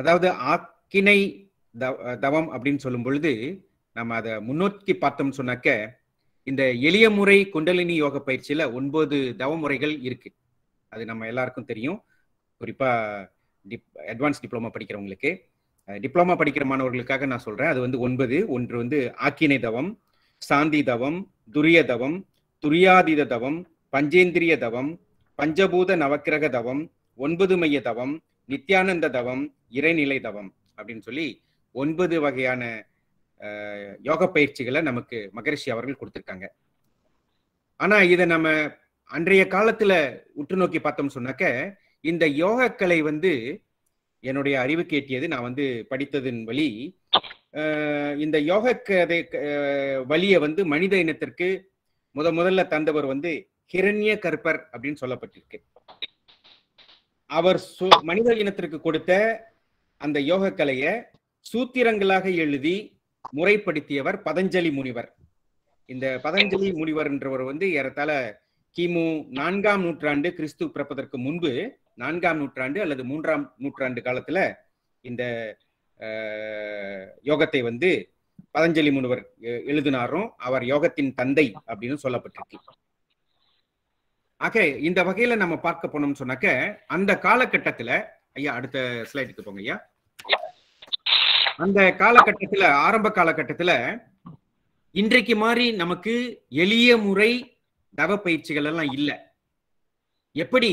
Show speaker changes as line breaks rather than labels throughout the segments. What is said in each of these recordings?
அதாவது ஆக்கினை தவம் அப்படின்னு சொல்லும் பொழுது நம்ம அதை முன்னோக்கி பார்த்தோம்னு சொன்னாக்க இந்த எளிய முறை குண்டலினி யோக பயிற்சியில ஒன்பது தவ முறைகள் இருக்கு அது நம்ம எல்லாருக்கும் தெரியும் குறிப்பா டிப் அட்வான்ஸ் டிப்ளமா படிக்கிறவங்களுக்கு டிப்ளமா படிக்கிற மாணவர்களுக்காக நான் சொல்றேன் அது வந்து ஒன்பது ஒன்று வந்து ஆக்கினை தவம் சாந்தி தவம் துரிய தவம் துரியாதீத தவம் பஞ்சேந்திரிய தவம் பஞ்சபூத நவக்கிரக தவம் ஒன்பது மைய தவம் நித்யானந்த தவம் இறைநிலை தவம் அப்படின்னு சொல்லி ஒன்பது வகையான யோக பயிற்சிகளை நமக்கு மகரிஷி அவர்கள் கொடுத்துருக்காங்க ஆனா இதை நம்ம அன்றைய காலத்துல உற்று நோக்கி பார்த்தோம் சொன்னாக்க இந்த யோகக்கலை வந்து என்னுடைய அறிவு கேட்டியது நான் வந்து படித்ததன் வழி இந்த யோக கதை வழியை வந்து மனித இனத்திற்கு முத முதல்ல தந்தவர் வந்து ஹிரண்ய கற்பர் அப்படின்னு சொல்லப்பட்டிருக்கு அவர் மனித இனத்திற்கு கொடுத்த அந்த யோக கலையை சூத்திரங்களாக எழுதி முறைப்படுத்தியவர் பதஞ்சலி முனிவர் இந்த பதஞ்சலி முனிவர் என்றவர் வந்து ஏறத்தாழ கிமு நான்காம் நூற்றாண்டு கிறிஸ்து பிறப்பதற்கு முன்பு நான்காம் நூற்றாண்டு அல்லது மூன்றாம் நூற்றாண்டு காலத்துல இந்த யோகத்தை வந்து பதஞ்சலி முனிவர் எழுதினாரும் அவர் யோகத்தின் தந்தை அப்படின்னு சொல்லப்பட்டிருக்கு ஆகே இந்த வகையில நம்ம பார்க்க போனோம்னு சொன்னாக்க அந்த காலகட்டத்துல ஐயா அடுத்த ஸ்லைடுக்கு போங்க ஐயா அந்த காலகட்டத்துல ஆரம்ப காலகட்டத்துல இன்றைக்கு மாதிரி நமக்கு எளிய முறை தவ பயிற்சிகள் எல்லாம் இல்லை எப்படி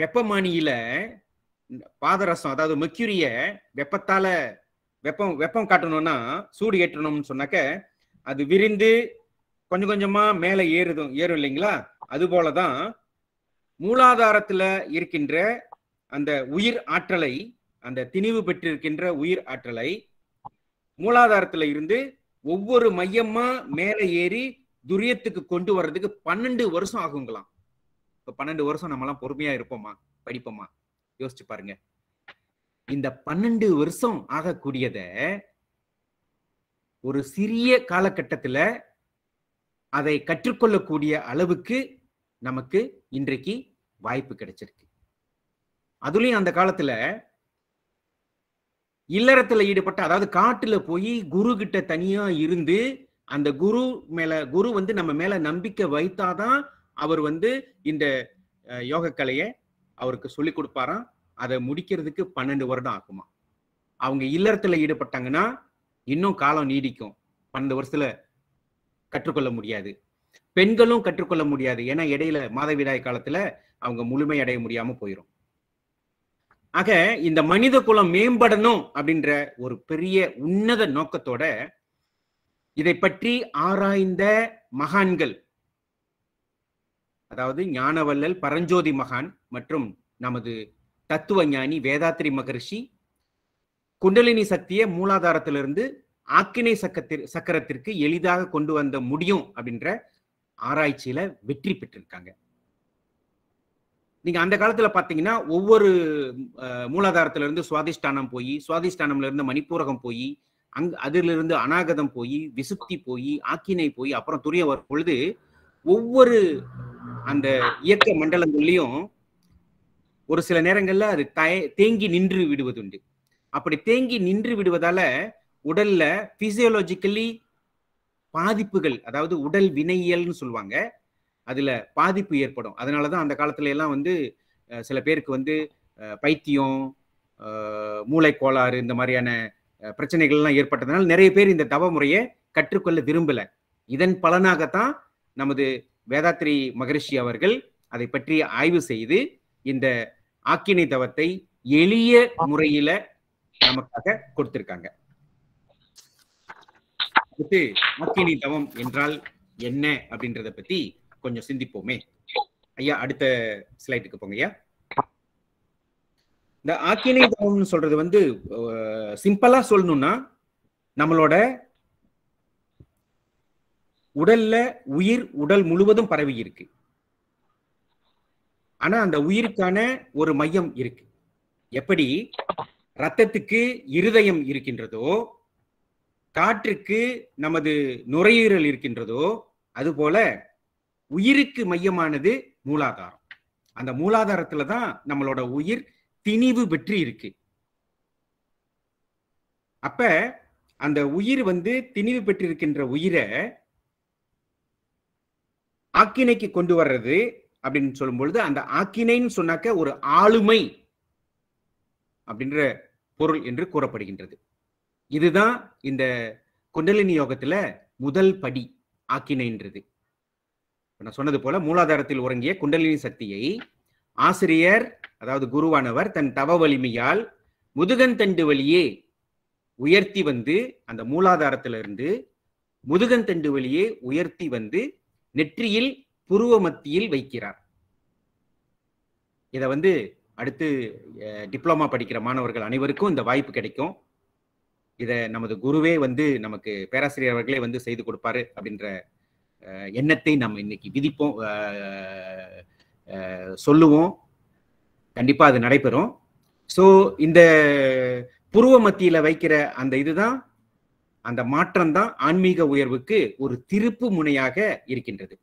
வெப்பமானியில பாதரசம் அதாவது மெக்யூரிய வெப்பத்தால வெப்பம் வெப்பம் காட்டணும்னா சூடு ஏற்றணும்னு சொன்னாக்க அது விரிந்து கொஞ்சம் கொஞ்சமா மேல ஏறுதும் ஏறும் இல்லைங்களா போலதான் மூலாதாரத்துல இருக்கின்ற அந்த உயிர் ஆற்றலை அந்த திணிவு பெற்றிருக்கின்ற உயிர் ஆற்றலை மூலாதாரத்துல இருந்து ஒவ்வொரு மையமா மேலே ஏறி துரியத்துக்கு கொண்டு வர்றதுக்கு பன்னெண்டு வருஷம் ஆகுங்களாம் இப்ப பன்னெண்டு வருஷம் நம்ம எல்லாம் பொறுமையா இருப்போமா படிப்போமா யோசிச்சு பாருங்க இந்த பன்னெண்டு வருஷம் ஆகக்கூடியத ஒரு சிறிய காலகட்டத்துல அதை கற்றுக்கொள்ளக்கூடிய அளவுக்கு நமக்கு இன்றைக்கு வாய்ப்பு கிடைச்சிருக்கு அதுலயும் அந்த காலத்துல இல்லறத்துல ஈடுபட்ட அதாவது காட்டுல போய் குரு கிட்ட தனியா இருந்து அந்த குரு மேல குரு வந்து நம்ம மேல நம்பிக்கை வைத்தாதான் அவர் வந்து இந்த யோக கலைய அவருக்கு சொல்லி கொடுப்பாராம் அதை முடிக்கிறதுக்கு பன்னெண்டு வருடம் ஆகுமா அவங்க இல்லறத்துல ஈடுபட்டாங்கன்னா இன்னும் காலம் நீடிக்கும் பன்னெண்டு வருஷத்துல கற்றுக்கொள்ள முடியாது பெண்களும் கற்றுக்கொள்ள முடியாது ஏன்னா இடையில மாதவிடாய் காலத்துல அவங்க முழுமை அடைய முடியாம போயிடும் ஆக இந்த மனித குலம் மேம்படணும் அப்படின்ற ஒரு பெரிய உன்னத நோக்கத்தோட இதை பற்றி ஆராய்ந்த மகான்கள் அதாவது ஞானவல்லல் பரஞ்சோதி மகான் மற்றும் நமது தத்துவ ஞானி வேதாத்திரி மகர்ஷி குண்டலினி சக்தியை மூலாதாரத்திலிருந்து ஆக்கினை சக்கரத்திற்கு எளிதாக கொண்டு வந்த முடியும் அப்படின்ற ஆராய்ச்சியில வெற்றி பெற்றிருக்காங்க நீங்க அந்த காலத்துல பாத்தீங்கன்னா ஒவ்வொரு மூலாதாரத்துல இருந்து சுவாதிஷ்டானம் போய் சுவாதிஷ்டானம்ல இருந்து மணிப்பூரகம் போய் அங் அதிலிருந்து அநாகதம் போய் விசுப்தி போய் ஆக்கினை போய் அப்புறம் துரிய வரும் பொழுது ஒவ்வொரு அந்த இயக்க மண்டலங்கள்லயும் ஒரு சில நேரங்கள்ல அது தய தேங்கி நின்று விடுவதுண்டு அப்படி தேங்கி நின்று விடுவதால உடல்ல பிசியோலஜிக்கலி பாதிப்புகள் அதாவது உடல் வினையியல்னு சொல்லுவாங்க அதுல பாதிப்பு ஏற்படும் அதனாலதான் அந்த காலத்துல எல்லாம் வந்து சில பேருக்கு வந்து பைத்தியம் மூளை கோளாறு இந்த மாதிரியான பிரச்சனைகள்லாம் ஏற்பட்டதுனால நிறைய பேர் இந்த தவ முறையை கற்றுக்கொள்ள விரும்பல இதன் பலனாகத்தான் நமது வேதாத்ரி மகரிஷி அவர்கள் அதை பற்றி ஆய்வு செய்து இந்த ஆக்கினை தவத்தை எளிய முறையில நமக்காக கொடுத்திருக்காங்க விட்டு மக்கி தவம் என்றால் என்ன அப்படின்றத பத்தி கொஞ்சம் சிந்திப்போமே ஐயா அடுத்த ஸ்லைட்டுக்கு போங்க ஐயா இந்த ஆக்கினை தவம்னு சொல்றது வந்து சிம்பிளா சொல்லணும்னா நம்மளோட உடல்ல உயிர் உடல் முழுவதும் பரவி இருக்கு ஆனா அந்த உயிருக்கான ஒரு மையம் இருக்கு எப்படி ரத்தத்துக்கு இருதயம் இருக்கின்றதோ காற்றுக்கு நமது நுரையீரல் இருக்கின்றதோ அதுபோல உயிருக்கு மையமானது மூலாதாரம் அந்த மூலாதாரத்துல தான் நம்மளோட உயிர் திணிவு பெற்று இருக்கு அப்ப அந்த உயிர் வந்து திணிவு பெற்றிருக்கின்ற உயிரை ஆக்கினைக்கு கொண்டு வர்றது அப்படின்னு சொல்லும் பொழுது அந்த ஆக்கினைன்னு சொன்னாக்க ஒரு ஆளுமை அப்படின்ற பொருள் என்று கூறப்படுகின்றது இதுதான் இந்த குண்டலினி யோகத்துல முதல் படி ஆக்கினைன்றது நான் சொன்னது போல மூலாதாரத்தில் உறங்கிய குண்டலினி சக்தியை ஆசிரியர் அதாவது குருவானவர் தன் தவ வலிமையால் முதுகன் தண்டு வழியே உயர்த்தி வந்து அந்த மூலாதாரத்திலிருந்து தண்டு வழியே உயர்த்தி வந்து நெற்றியில் புருவ மத்தியில் வைக்கிறார் இதை வந்து அடுத்து டிப்ளமா படிக்கிற மாணவர்கள் அனைவருக்கும் இந்த வாய்ப்பு கிடைக்கும் இதை நமது குருவே வந்து நமக்கு பேராசிரியர் அவர்களே வந்து செய்து கொடுப்பாரு அப்படின்ற எண்ணத்தை நம்ம இன்னைக்கு விதிப்போம் சொல்லுவோம் கண்டிப்பா அது நடைபெறும் ஸோ இந்த புருவ மத்தியில வைக்கிற அந்த இதுதான் அந்த மாற்றம் தான் ஆன்மீக உயர்வுக்கு ஒரு திருப்பு முனையாக இருக்கின்றது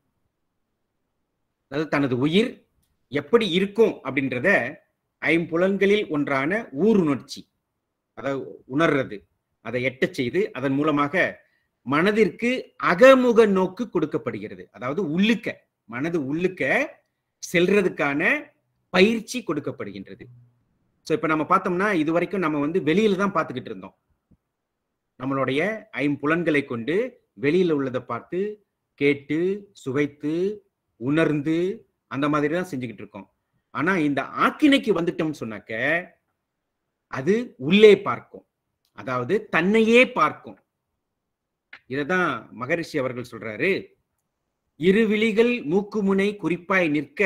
அதாவது தனது உயிர் எப்படி இருக்கும் அப்படின்றத ஐம்புலன்களில் ஒன்றான ஊருணர்ச்சி அதாவது உணர்றது அதை எட்ட செய்து அதன் மூலமாக மனதிற்கு அகமுக நோக்கு கொடுக்கப்படுகிறது அதாவது உள்ளுக்க மனது உள்ளுக்க செல்றதுக்கான பயிற்சி கொடுக்கப்படுகின்றது ஸோ இப்போ நம்ம பார்த்தோம்னா இது வரைக்கும் நம்ம வந்து வெளியில தான் பார்த்துக்கிட்டு இருந்தோம் நம்மளுடைய ஐம்புலன்களை கொண்டு வெளியில உள்ளதை பார்த்து கேட்டு சுவைத்து உணர்ந்து அந்த மாதிரி தான் செஞ்சுக்கிட்டு இருக்கோம் ஆனா இந்த ஆக்கினைக்கு வந்துட்டோம்னு சொன்னாக்க அது உள்ளே பார்க்கும் அதாவது தன்னையே பார்க்கும் இததான் மகரிஷி அவர்கள் சொல்றாரு இருவிழிகள் மூக்குமுனை குறிப்பாய் நிற்க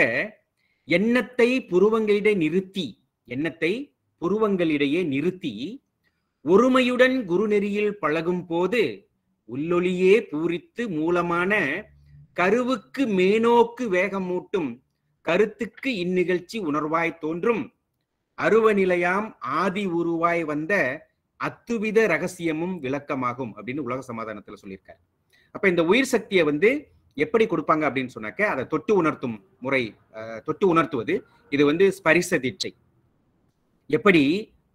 எண்ணத்தை புருவங்களிடையே நிறுத்தி எண்ணத்தை புருவங்களிடையே நிறுத்தி ஒருமையுடன் குருநெறியில் பழகும் போது உள்ளொளியே பூரித்து மூலமான கருவுக்கு மேனோக்கு வேகமூட்டும் கருத்துக்கு இந்நிகழ்ச்சி உணர்வாய் தோன்றும் அருவநிலையாம் ஆதி உருவாய் வந்த அத்துவித ரகசியமும் விளக்கமாகும் அப்படின்னு உலக சமாதானத்துல சொல்லியிருக்காரு அப்ப இந்த உயிர் சக்தியை வந்து எப்படி கொடுப்பாங்க அப்படின்னு சொன்னாக்க அதை தொட்டு உணர்த்தும் முறை தொட்டு உணர்த்துவது இது வந்து ஸ்பரிச தீட்சை எப்படி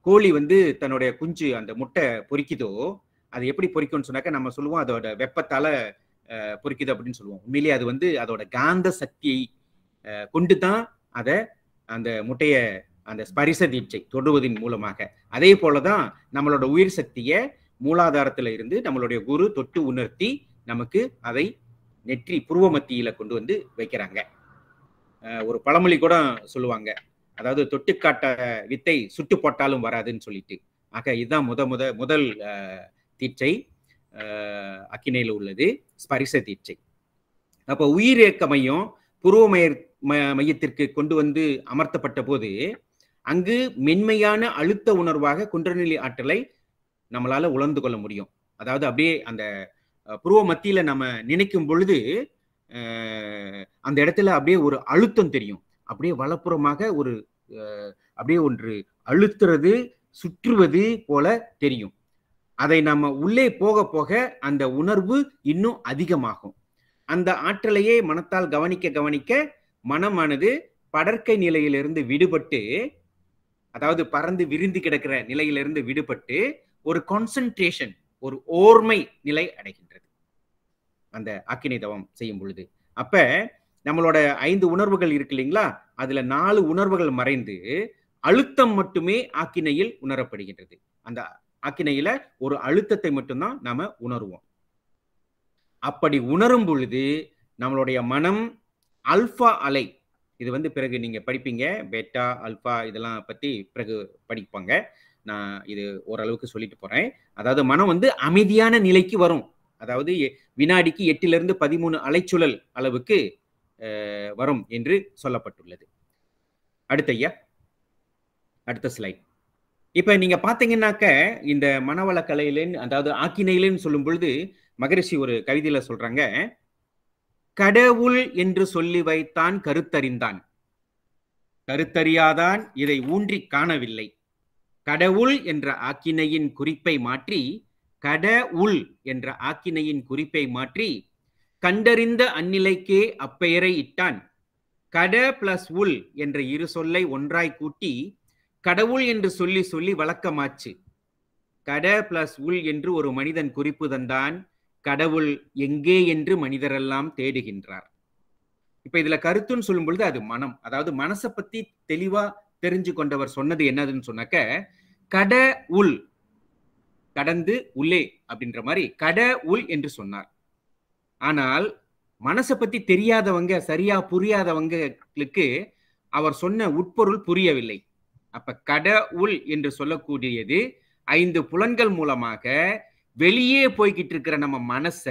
கோழி வந்து தன்னுடைய குஞ்சு அந்த முட்டை பொறிக்குதோ அது எப்படி பொறிக்கும்னு சொன்னாக்க நம்ம சொல்லுவோம் அதோட வெப்பத்தால பொறிக்குது அப்படின்னு சொல்லுவோம் உண்மையிலேயே அது வந்து அதோட காந்த சக்தியை கொண்டு தான் அதை அந்த முட்டையை அந்த ஸ்பரிச தீட்சை தொடுவதின் மூலமாக அதே போலதான் நம்மளோட உயிர் சக்தியை மூலாதாரத்துல இருந்து நம்மளுடைய குரு தொட்டு உணர்த்தி நமக்கு அதை நெற்றி புருவ மத்தியில கொண்டு வந்து வைக்கிறாங்க ஒரு பழமொழி கூட சொல்லுவாங்க அதாவது தொட்டுக்காட்ட வித்தை சுட்டு போட்டாலும் வராதுன்னு சொல்லிட்டு ஆக இதுதான் முத முத முதல் தீட்சை அக்கினையில் உள்ளது ஸ்பரிச தீட்சை அப்போ உயிர் இயக்க மையம் புருவ மையத்திற்கு கொண்டு வந்து அமர்த்தப்பட்ட போது அங்கு மென்மையான அழுத்த உணர்வாக குன்றநிலை ஆற்றலை நம்மளால உணர்ந்து கொள்ள முடியும் அதாவது அப்படியே அந்த புருவ மத்தியில நம்ம நினைக்கும் பொழுது அந்த இடத்துல அப்படியே ஒரு அழுத்தம் தெரியும் அப்படியே வலப்புறமாக ஒரு அப்படியே ஒன்று அழுத்துறது சுற்றுவது போல தெரியும் அதை நம்ம உள்ளே போக போக அந்த உணர்வு இன்னும் அதிகமாகும் அந்த ஆற்றலையே மனத்தால் கவனிக்க கவனிக்க மனமானது படற்கை நிலையிலிருந்து விடுபட்டு அதாவது பறந்து விரிந்து கிடக்கிற நிலையிலிருந்து விடுபட்டு ஒரு கான்சன்ட்ரேஷன் ஒரு ஓர்மை நிலை அடைகின்றது அந்த அக்கினை தவம் செய்யும் பொழுது அப்ப நம்மளோட ஐந்து உணர்வுகள் இருக்கு இல்லைங்களா அதுல நாலு உணர்வுகள் மறைந்து அழுத்தம் மட்டுமே ஆக்கினையில் உணரப்படுகின்றது அந்த ஆக்கினையில ஒரு அழுத்தத்தை மட்டும்தான் நாம உணர்வோம் அப்படி உணரும் பொழுது நம்மளுடைய மனம் அல்பா அலை இது வந்து பிறகு நீங்கள் படிப்பீங்க பெட்டா அல்ஃபா இதெல்லாம் பற்றி பிறகு படிப்பாங்க நான் இது ஓரளவுக்கு சொல்லிட்டு போகிறேன் அதாவது மனம் வந்து அமைதியான நிலைக்கு வரும் அதாவது வினாடிக்கு எட்டிலிருந்து பதிமூணு அலைச்சுழல் அளவுக்கு வரும் என்று சொல்லப்பட்டுள்ளது அடுத்த ஐயா அடுத்த ஸ்லைட் இப்போ நீங்கள் பார்த்தீங்கன்னாக்க இந்த மனவள கலையிலேன்னு அதாவது ஆக்கினையிலேன்னு சொல்லும் பொழுது மகரிஷி ஒரு கவிதையில் சொல்கிறாங்க கடவுள் என்று சொல்லி வைத்தான் கருத்தறிந்தான் கருத்தறியாதான் இதை ஊன்றி காணவில்லை கடவுள் என்ற ஆக்கினையின் குறிப்பை மாற்றி கட உள் என்ற ஆக்கினையின் குறிப்பை மாற்றி கண்டறிந்த அந்நிலைக்கே அப்பெயரை இட்டான் கட பிளஸ் உள் என்ற இரு சொல்லை ஒன்றாய் கூட்டி கடவுள் என்று சொல்லி சொல்லி வழக்கமாச்சு கட பிளஸ் உள் என்று ஒரு மனிதன் குறிப்பு தந்தான் கடவுள் எங்கே என்று மனிதரெல்லாம் தேடுகின்றார் இப்ப இதுல கருத்துன்னு சொல்லும் பொழுது அது மனம் அதாவது மனசை பத்தி தெளிவா தெரிஞ்சு கொண்டவர் சொன்னது என்னதுன்னு சொன்னாக்க கட உள் கடந்து உள்ளே அப்படின்ற மாதிரி கட உள் என்று சொன்னார் ஆனால் மனசை பத்தி தெரியாதவங்க சரியா புரியாதவங்களுக்கு அவர் சொன்ன உட்பொருள் புரியவில்லை அப்ப கட உள் என்று சொல்லக்கூடியது ஐந்து புலன்கள் மூலமாக வெளியே போய்கிட்டு இருக்கிற நம்ம மனச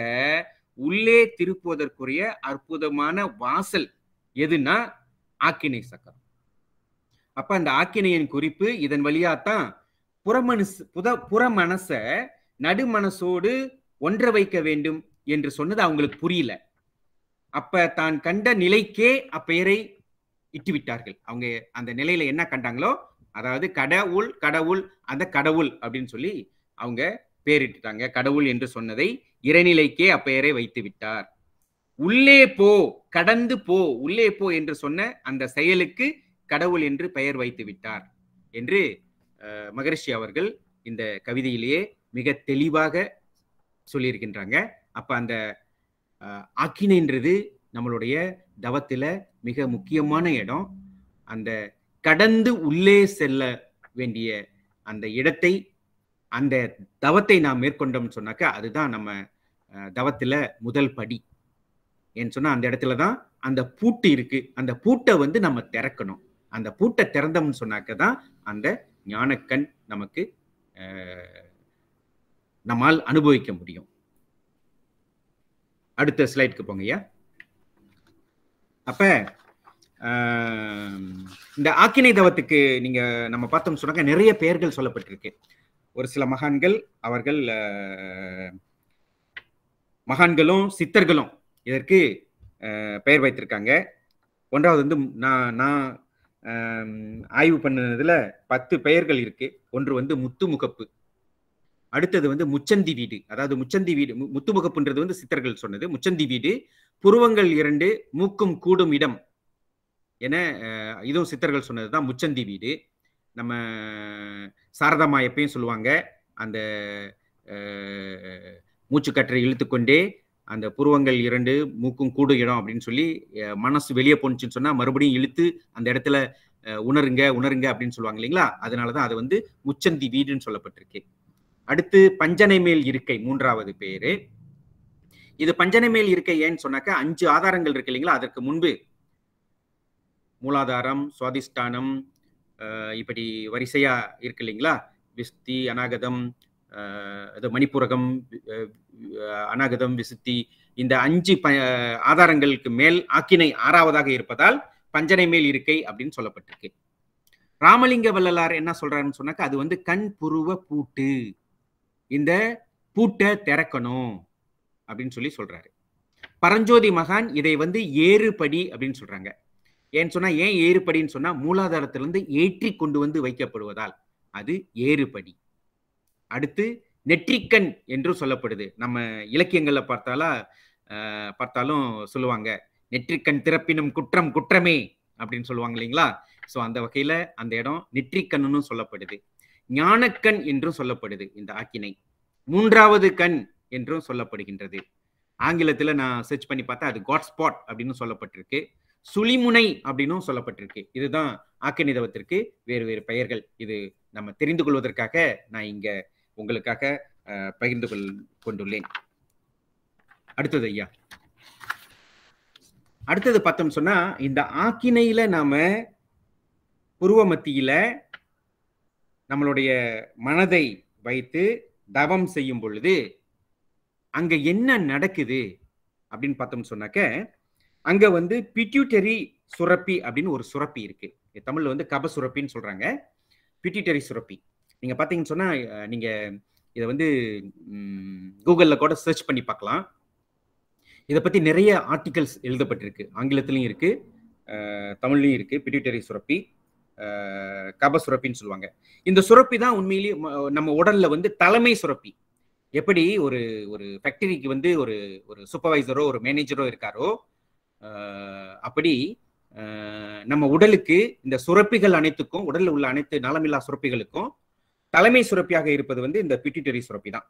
உள்ளே திருப்புவதற்குரிய அற்புதமான வாசல் எதுனா ஆக்கினை சக்கரம் அப்ப அந்த ஆக்கினையின் குறிப்பு இதன் வழியாத்தான் புறமனசு புத புற மனச நடுமனசோடு ஒன்றை வைக்க வேண்டும் என்று சொன்னது அவங்களுக்கு புரியல அப்ப தான் கண்ட நிலைக்கே அப்பெயரை இட்டு விட்டார்கள் அவங்க அந்த நிலையில என்ன கண்டாங்களோ அதாவது கடவுள் கடவுள் அந்த கடவுள் அப்படின்னு சொல்லி அவங்க பேரிட்டுட்டாங்க கடவுள் என்று சொன்னதை இறைநிலைக்கே அப்பெயரை வைத்து விட்டார் உள்ளே போ கடந்து போ உள்ளே போ என்று சொன்ன அந்த செயலுக்கு கடவுள் என்று பெயர் வைத்து விட்டார் என்று மகரிஷி அவர்கள் இந்த கவிதையிலேயே மிக தெளிவாக சொல்லியிருக்கின்றாங்க அப்ப அந்த அக்கினைன்றது நம்மளுடைய தவத்துல மிக முக்கியமான இடம் அந்த கடந்து உள்ளே செல்ல வேண்டிய அந்த இடத்தை அந்த தவத்தை நாம் மேற்கொண்டோம்னு சொன்னாக்கா அதுதான் நம்ம தவத்தில் முதல் படி ஏன்னு சொன்னால் அந்த இடத்துல தான் அந்த பூட்டு இருக்கு அந்த பூட்டை வந்து நம்ம திறக்கணும் அந்த பூட்டை திறந்தோம்னு சொன்னாக்க தான் அந்த ஞானக்கண் நமக்கு நம்மால் அனுபவிக்க முடியும் அடுத்த ஸ்லைட்க்கு போங்கய்யா அப்ப இந்த ஆக்கினை தவத்துக்கு நீங்க நம்ம பார்த்தோம்னு சொன்னாக்க நிறைய பெயர்கள் சொல்லப்பட்டிருக்கு ஒரு சில மகான்கள் அவர்கள் மகான்களும் சித்தர்களும் இதற்கு பெயர் வைத்திருக்காங்க ஒன்றாவது வந்து நான் நான் ஆய்வு பண்ணதுல பத்து பெயர்கள் இருக்கு ஒன்று வந்து முத்துமுகப்பு அடுத்தது வந்து முச்சந்தி வீடு அதாவது முச்சந்தி வீடு முத்துமுகப்புன்றது வந்து சித்தர்கள் சொன்னது முச்சந்தி வீடு புருவங்கள் இரண்டு மூக்கும் கூடும் இடம் என இதுவும் சித்தர்கள் சொன்னது தான் முச்சந்தி வீடு நம்ம சாரதாமா எப்பயும் சொல்லுவாங்க அந்த மூச்சுக்கற்றை இழுத்துக்கொண்டே அந்த புருவங்கள் இரண்டு மூக்கும் கூடு இடம் அப்படின்னு சொல்லி மனசு வெளியே போணுச்சுன்னு சொன்னால் மறுபடியும் இழுத்து அந்த இடத்துல உணருங்க உணருங்க அப்படின்னு சொல்லுவாங்க இல்லைங்களா அதனால தான் அது வந்து முச்சந்தி வீடுன்னு சொல்லப்பட்டிருக்கு அடுத்து பஞ்சனை மேல் இருக்கை மூன்றாவது பேர் இது பஞ்சனை மேல் இருக்கை ஏன்னு சொன்னாக்கா அஞ்சு ஆதாரங்கள் இருக்கு இல்லைங்களா அதற்கு முன்பு மூலாதாரம் சுவாதிஷ்டானம் இப்படி வரிசையா இருக்கு இல்லைங்களா விஸ்தி அநாகதம் அது மணிப்புரகம் அநாகதம் விசுத்தி இந்த அஞ்சு ப ஆதாரங்களுக்கு மேல் ஆக்கினை ஆறாவதாக இருப்பதால் பஞ்சனை மேல் இருக்கை அப்படின்னு சொல்லப்பட்டிருக்கு ராமலிங்க வள்ளலார் என்ன சொல்றாருன்னு சொன்னாக்க அது வந்து கண் புருவ பூட்டு இந்த பூட்டை திறக்கணும் அப்படின்னு சொல்லி சொல்றாரு பரஞ்சோதி மகான் இதை வந்து ஏறுபடி அப்படின்னு சொல்றாங்க ஏன்னு சொன்னா ஏன் ஏறுபடின்னு சொன்னா மூலாதாரத்திலிருந்து ஏற்றி கொண்டு வந்து வைக்கப்படுவதால் அது ஏறுபடி அடுத்து நெற்றிக்கண் என்று சொல்லப்படுது நம்ம இலக்கியங்கள்ல பார்த்தாலா பார்த்தாலும் சொல்லுவாங்க நெற்றிக்கண் திறப்பினும் குற்றம் குற்றமே அப்படின்னு சொல்லுவாங்க இல்லைங்களா ஸோ அந்த வகையில அந்த இடம் நெற்றிக்கண்ணுன்னு சொல்லப்படுது ஞானக்கண் என்றும் சொல்லப்படுது இந்த ஆக்கினை மூன்றாவது கண் என்றும் சொல்லப்படுகின்றது ஆங்கிலத்தில் நான் சர்ச் பண்ணி பார்த்தா அது காட் ஸ்பாட் அப்படின்னு சொல்லப்பட்டிருக்கு சுழிமுனை அப்படின்னும் சொல்லப்பட்டிருக்கு இதுதான் ஆக்கினிதவத்திற்கு வேறு வேறு பெயர்கள் இது நம்ம தெரிந்து கொள்வதற்காக நான் இங்க உங்களுக்காக பகிர்ந்து கொள் கொண்டுள்ளேன் அடுத்தது ஐயா அடுத்தது பார்த்தோம் சொன்னா இந்த ஆக்கினையில நாம புருவ மத்தியில நம்மளுடைய மனதை வைத்து தவம் செய்யும் பொழுது அங்க என்ன நடக்குது அப்படின்னு பார்த்தோம் சொன்னாக்க அங்க வந்து பிட்யூட்டரி சுரப்பி அப்படின்னு ஒரு சுரப்பி இருக்கு தமிழ்ல வந்து கப சுரப்பின்னு சொல்றாங்க பிட்யூட்டரி சுரப்பி நீங்க பாத்தீங்கன்னு சொன்னா நீங்க இதை வந்து கூகுளில் கூட சர்ச் பண்ணி பார்க்கலாம் இதை பற்றி நிறைய ஆர்டிகல்ஸ் எழுதப்பட்டிருக்கு ஆங்கிலத்திலையும் இருக்கு தமிழ்லையும் இருக்கு பிட்யூட்டரி சுரப்பி கப சுரப்பின்னு சொல்லுவாங்க இந்த சுரப்பி தான் உண்மையிலேயே நம்ம உடல்ல வந்து தலைமை சுரப்பி எப்படி ஒரு ஒரு ஃபேக்டரிக்கு வந்து ஒரு ஒரு சூப்பர்வைசரோ ஒரு மேனேஜரோ இருக்காரோ அப்படி நம்ம உடலுக்கு இந்த சுரப்பிகள் அனைத்துக்கும் உடலில் உள்ள அனைத்து நலமில்லா சுரப்பிகளுக்கும் தலைமை சுரப்பியாக இருப்பது வந்து இந்த பிட்டிட்டரி சுரப்பி தான்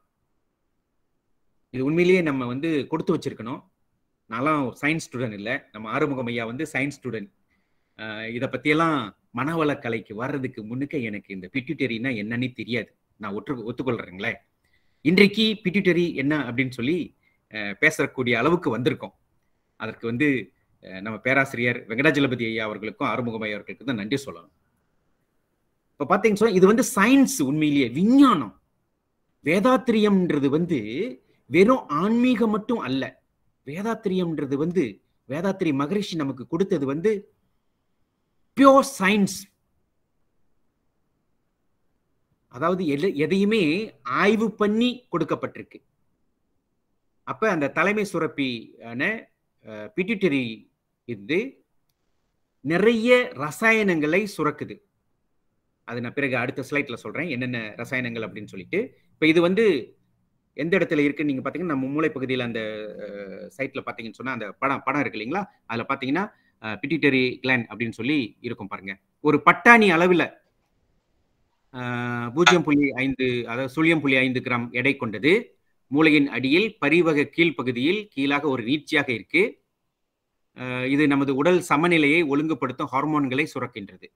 இது உண்மையிலேயே நம்ம வந்து கொடுத்து வச்சிருக்கணும் நான்லாம் சயின்ஸ் ஸ்டூடெண்ட் இல்லை நம்ம ஆறுமுகம் ஐயா வந்து சயின்ஸ் ஸ்டூடெண்ட் இதை பற்றியெல்லாம் மனவளக்கலைக்கு வர்றதுக்கு முன்னுக்க எனக்கு இந்த பிட்யூட்டரினா என்னன்னு தெரியாது நான் ஒற்று ஒத்துக்கொள்றேங்களே இன்றைக்கு பிட்யூட்டரி என்ன அப்படின்னு சொல்லி பேசக்கூடிய அளவுக்கு வந்திருக்கோம் அதற்கு வந்து நம்ம பேராசிரியர் வெங்கடாஜலபதி ஐயா அவர்களுக்கும் ஆறுமுகமை அவர்களுக்கு தான் நன்றி சொல்லணும் இப்போ பார்த்தீங்கன்னு சொன்னால் இது வந்து சயின்ஸ் உண்மையிலேயே விஞ்ஞானம் வேதாத்திரியம்ன்றது வந்து வெறும் ஆன்மீகம் மட்டும் அல்ல வேதாத்திரியம்ன்றது வந்து வேதாத்திரி மகரிஷி நமக்கு கொடுத்தது வந்து பியோர் சயின்ஸ் அதாவது எதையுமே ஆய்வு பண்ணி கொடுக்கப்பட்டிருக்கு அப்ப அந்த தலைமை சுரப்பியான பிட்யூட்டரி இது நிறைய ரசாயனங்களை சுரக்குது அது நான் பிறகு அடுத்த ஸ்லைட்ல சொல்றேன் என்னென்ன ரசாயனங்கள் அப்படின்னு சொல்லிட்டு இப்போ இது வந்து எந்த இடத்துல இருக்குன்னு நீங்க பாத்தீங்கன்னா நம்ம மூளை பகுதியில் அந்த சைட்ல பாத்தீங்கன்னு சொன்னா அந்த படம் படம் இருக்கு இல்லைங்களா அதுல பாத்தீங்கன்னா பிட்யூட்டரி கிளான் அப்படின்னு சொல்லி இருக்கும் பாருங்க ஒரு பட்டாணி அளவில் பூஜ்ஜியம் புள்ளி ஐந்து அதாவது சுழியம் புள்ளி ஐந்து கிராம் எடை கொண்டது மூளையின் அடியில் பரிவக கீழ்ப்பகுதியில் கீழாக ஒரு நீட்சியாக இருக்கு இது நமது உடல் சமநிலையை ஒழுங்குபடுத்தும் ஹார்மோன்களை சுரக்கின்றது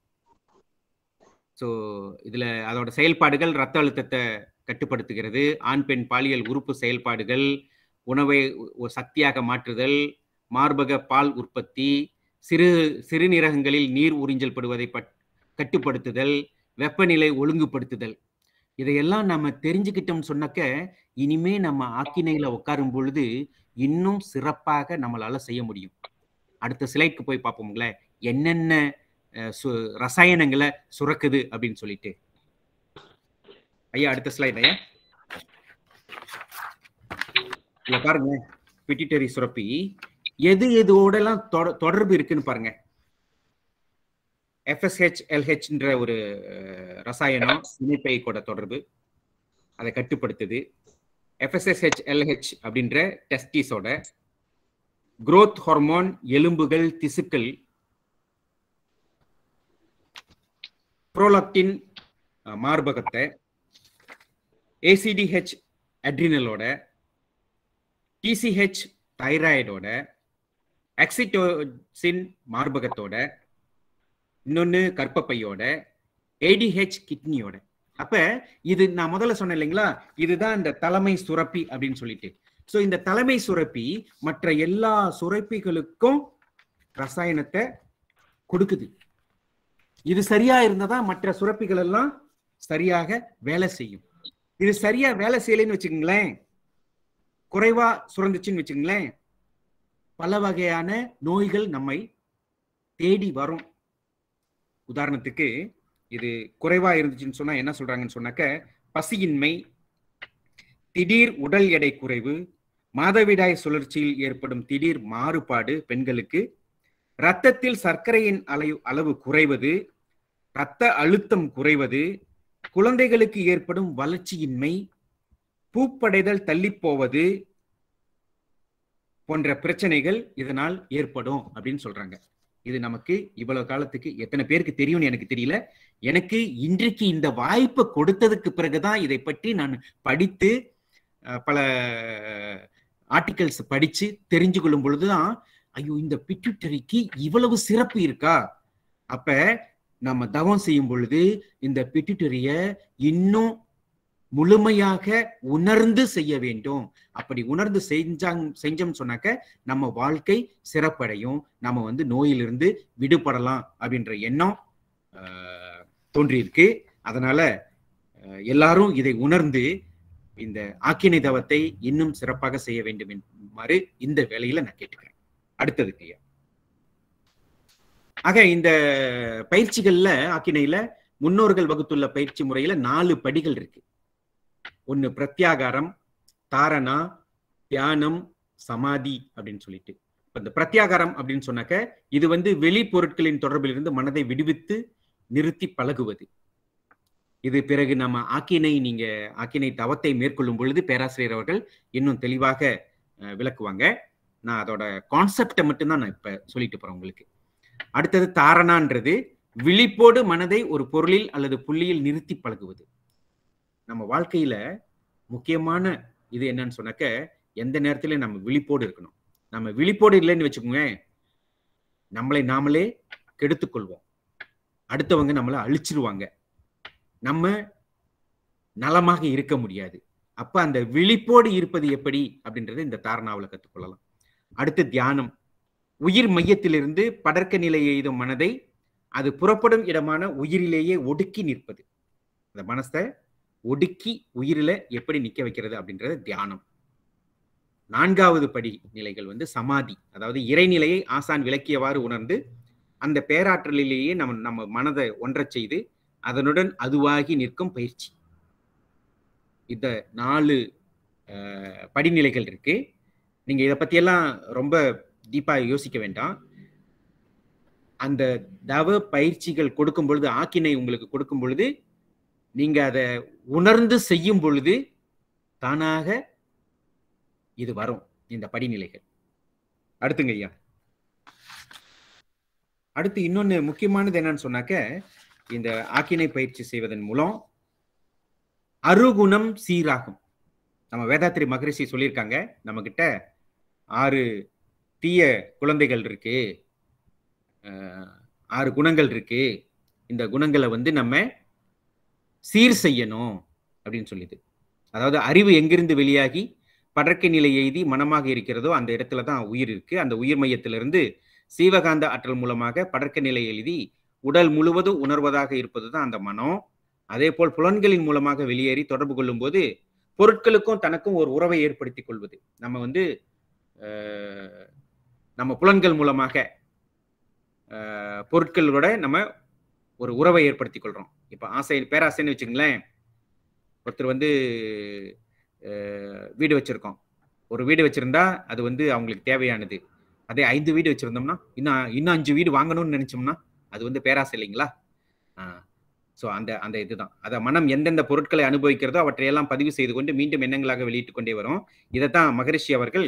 ஸோ இதில் அதோட செயல்பாடுகள் ரத்த அழுத்தத்தை கட்டுப்படுத்துகிறது ஆண் பெண் பாலியல் உறுப்பு செயல்பாடுகள் உணவை சக்தியாக மாற்றுதல் மார்பக பால் உற்பத்தி சிறு சிறுநீரகங்களில் நீர் உறிஞ்சல் படுவதை கட்டுப்படுத்துதல் வெப்பநிலை ஒழுங்குபடுத்துதல் இதையெல்லாம் நம்ம தெரிஞ்சுக்கிட்டோம்னு சொன்னாக்க இனிமே நம்ம ஆக்கினையில உட்காரும் பொழுது இன்னும் சிறப்பாக நம்மளால செய்ய முடியும் அடுத்த சிலைக்கு போய் பார்ப்போம்ங்களேன் என்னென்ன ரசாயனங்களை சுரக்குது அப்படின்னு சொல்லிட்டு ஐயா அடுத்த ஸ்லைட் ஐயா இல்ல பாருங்க பிட்டிட்டரி சுரப்பி எது எதுவோட எல்லாம் தொடர்பு இருக்குன்னு பாருங்க எஃப்எஸ்ஹெச் எல்ஹெச்ன்ற ஒரு ரசாயனம் இணைப்பை கூட தொடர்பு அதை கட்டுப்படுத்துது எஃப்எஸ்எஸ்ஹெச் எல்ஹெச் அப்படின்ற டெஸ்டிஸோட குரோத் ஹார்மோன் எலும்புகள் திசுக்கள் புரோலக்டின் மார்பகத்தை ஏசிடிஹெச் அட்ரினலோட டிசிஹெச் தைராய்டோட ஆக்சிட்டோசின் மார்பகத்தோட இன்னொன்று கற்பப்பையோட ஏடிஹெச் கிட்னியோட அப்ப இது நான் முதல்ல சொன்னேன் இல்லைங்களா இதுதான் இந்த தலைமை சுரப்பி அப்படின்னு சொல்லிட்டு ஸோ இந்த தலைமை சுரப்பி மற்ற எல்லா சுரப்பிகளுக்கும் ரசாயனத்தை கொடுக்குது இது சரியா இருந்ததா மற்ற சுரப்பிகள் எல்லாம் சரியாக வேலை செய்யும் இது சரியா வேலை செய்யலைன்னு வச்சுக்கோங்களேன் குறைவா சுரந்துச்சுன்னு வச்சுக்கோங்களேன் பல வகையான நோய்கள் நம்மை தேடி வரும் உதாரணத்துக்கு இது குறைவா இருந்துச்சுன்னு சொன்னா என்ன சொல்றாங்கன்னு சொன்னாக்க பசியின்மை திடீர் உடல் எடை குறைவு மாதவிடாய் சுழற்சியில் ஏற்படும் திடீர் மாறுபாடு பெண்களுக்கு இரத்தத்தில் சர்க்கரையின் அலை அளவு குறைவது இரத்த அழுத்தம் குறைவது குழந்தைகளுக்கு ஏற்படும் வளர்ச்சியின்மை பூப்படைதல் தள்ளி போவது போன்ற பிரச்சனைகள் இதனால் ஏற்படும் அப்படின்னு சொல்றாங்க இது நமக்கு இவ்வளவு காலத்துக்கு எத்தனை பேருக்கு தெரியும்னு எனக்கு தெரியல எனக்கு இன்றைக்கு இந்த வாய்ப்பை கொடுத்ததுக்கு பிறகுதான் இதை பற்றி நான் படித்து பல ஆர்டிகல்ஸ் படிச்சு தெரிஞ்சு கொள்ளும் பொழுதுதான் ஐயோ இந்த பிட்டுட்டரிக்கு இவ்வளவு சிறப்பு இருக்கா அப்ப நம்ம தவம் செய்யும் பொழுது இந்த பிட்யூட்டரிய இன்னும் முழுமையாக உணர்ந்து செய்ய வேண்டும் அப்படி உணர்ந்து செஞ்சாங் செஞ்சோம் சொன்னாக்க நம்ம வாழ்க்கை சிறப்படையும் நம்ம வந்து நோயிலிருந்து விடுபடலாம் அப்படின்ற எண்ணம் தோன்றியிருக்கு அதனால எல்லாரும் இதை உணர்ந்து இந்த ஆக்கினை தவத்தை இன்னும் சிறப்பாக செய்ய வேண்டும் என்று இந்த வேலையில நான் கேட்டுக்கிறேன் அடுத்தது ஐயா ஆக இந்த பயிற்சிகள்ல ஆக்கினையில முன்னோர்கள் வகுத்துள்ள பயிற்சி முறையில நாலு படிகள் இருக்கு ஒன்று பிரத்யாகாரம் தாரணா தியானம் சமாதி அப்படின்னு சொல்லிட்டு இந்த பிரத்யாகாரம் அப்படின்னு சொன்னாக்க இது வந்து வெளி பொருட்களின் தொடர்பிலிருந்து மனதை விடுவித்து நிறுத்தி பழகுவது இது பிறகு நம்ம ஆக்கினை நீங்க ஆக்கினை தவத்தை மேற்கொள்ளும் பொழுது பேராசிரியர் அவர்கள் இன்னும் தெளிவாக விளக்குவாங்க நான் அதோட கான்செப்டை மட்டும்தான் நான் இப்ப சொல்லிட்டு போறேன் உங்களுக்கு அடுத்தது தாரணான்றது விழிப்போடு மனதை ஒரு பொருளில் அல்லது புள்ளியில் நிறுத்தி பழகுவது நம்ம வாழ்க்கையில முக்கியமான இது என்னன்னு சொன்னாக்க எந்த நேரத்திலையும் நம்ம விழிப்போடு இருக்கணும் நம்ம விழிப்போடு இல்லைன்னு வச்சுக்கோங்க நம்மளை நாமளே கெடுத்துக்கொள்வோம் அடுத்தவங்க நம்மளை அழிச்சிருவாங்க நம்ம நலமாக இருக்க முடியாது அப்ப அந்த விழிப்போடு இருப்பது எப்படி அப்படின்றத இந்த தாரணாவில் கற்றுக்கொள்ளலாம் அடுத்து தியானம் உயிர் மையத்திலிருந்து படர்க்க நிலை எய்தும் மனதை அது புறப்படும் இடமான உயிரிலேயே ஒடுக்கி நிற்பது அந்த மனசை ஒடுக்கி உயிரில எப்படி நிக்க வைக்கிறது அப்படின்றது தியானம் நான்காவது படி நிலைகள் வந்து சமாதி அதாவது இறைநிலையை ஆசான் விளக்கியவாறு உணர்ந்து அந்த பேராற்றலிலேயே நம்ம நம்ம மனதை ஒன்றச் செய்து அதனுடன் அதுவாகி நிற்கும் பயிற்சி இந்த நாலு படிநிலைகள் இருக்கு நீங்க இதை பத்தியெல்லாம் ரொம்ப டீப்பா யோசிக்க வேண்டாம் அந்த தவ பயிற்சிகள் கொடுக்கும் பொழுது ஆக்கினை உங்களுக்கு கொடுக்கும் பொழுது நீங்க அதை உணர்ந்து செய்யும் பொழுது தானாக இது வரும் இந்த படிநிலைகள் அடுத்துங்க ஐயா அடுத்து இன்னொன்று முக்கியமானது என்னன்னு சொன்னாக்க இந்த ஆக்கினை பயிற்சி செய்வதன் மூலம் அருகுணம் சீராகும் நம்ம வேதாத்திரி மகரிஷி சொல்லியிருக்காங்க நம்ம கிட்ட ஆறு தீய குழந்தைகள் இருக்கு ஆறு குணங்கள் இருக்கு இந்த குணங்களை வந்து நம்ம சீர் செய்யணும் அப்படின்னு சொல்லிது அதாவது அறிவு எங்கிருந்து வெளியாகி படற்கை நிலை எய்தி மனமாக இருக்கிறதோ அந்த இடத்துல தான் உயிர் இருக்கு அந்த உயிர் மையத்திலிருந்து சீவகாந்த ஆற்றல் மூலமாக படற்கை நிலை எழுதி உடல் முழுவதும் உணர்வதாக இருப்பது தான் அந்த மனம் அதே போல் புலன்களின் மூலமாக வெளியேறி தொடர்பு கொள்ளும் போது பொருட்களுக்கும் தனக்கும் ஒரு உறவை ஏற்படுத்தி கொள்வது நம்ம வந்து நம்ம புலன்கள் மூலமாக பொருட்களோட நம்ம ஒரு உறவை ஏற்படுத்தி கொள்கிறோம் இப்போ ஆசை பேராசைன்னு வச்சுங்களேன் ஒருத்தர் வந்து வீடு வச்சுருக்கோம் ஒரு வீடு வச்சுருந்தா அது வந்து அவங்களுக்கு தேவையானது அதே ஐந்து வீடு வச்சுருந்தோம்னா இன்னும் இன்னும் அஞ்சு வீடு வாங்கணும்னு நினச்சோம்னா அது வந்து பேராசை இல்லைங்களா ஸோ அந்த அந்த இதுதான் அதை மனம் எந்தெந்த பொருட்களை அனுபவிக்கிறதோ அவற்றையெல்லாம் பதிவு செய்து கொண்டு மீண்டும் எண்ணங்களாக வெளியிட்டு கொண்டே வரும் இதைத்தான் மகரிஷி அவர்கள்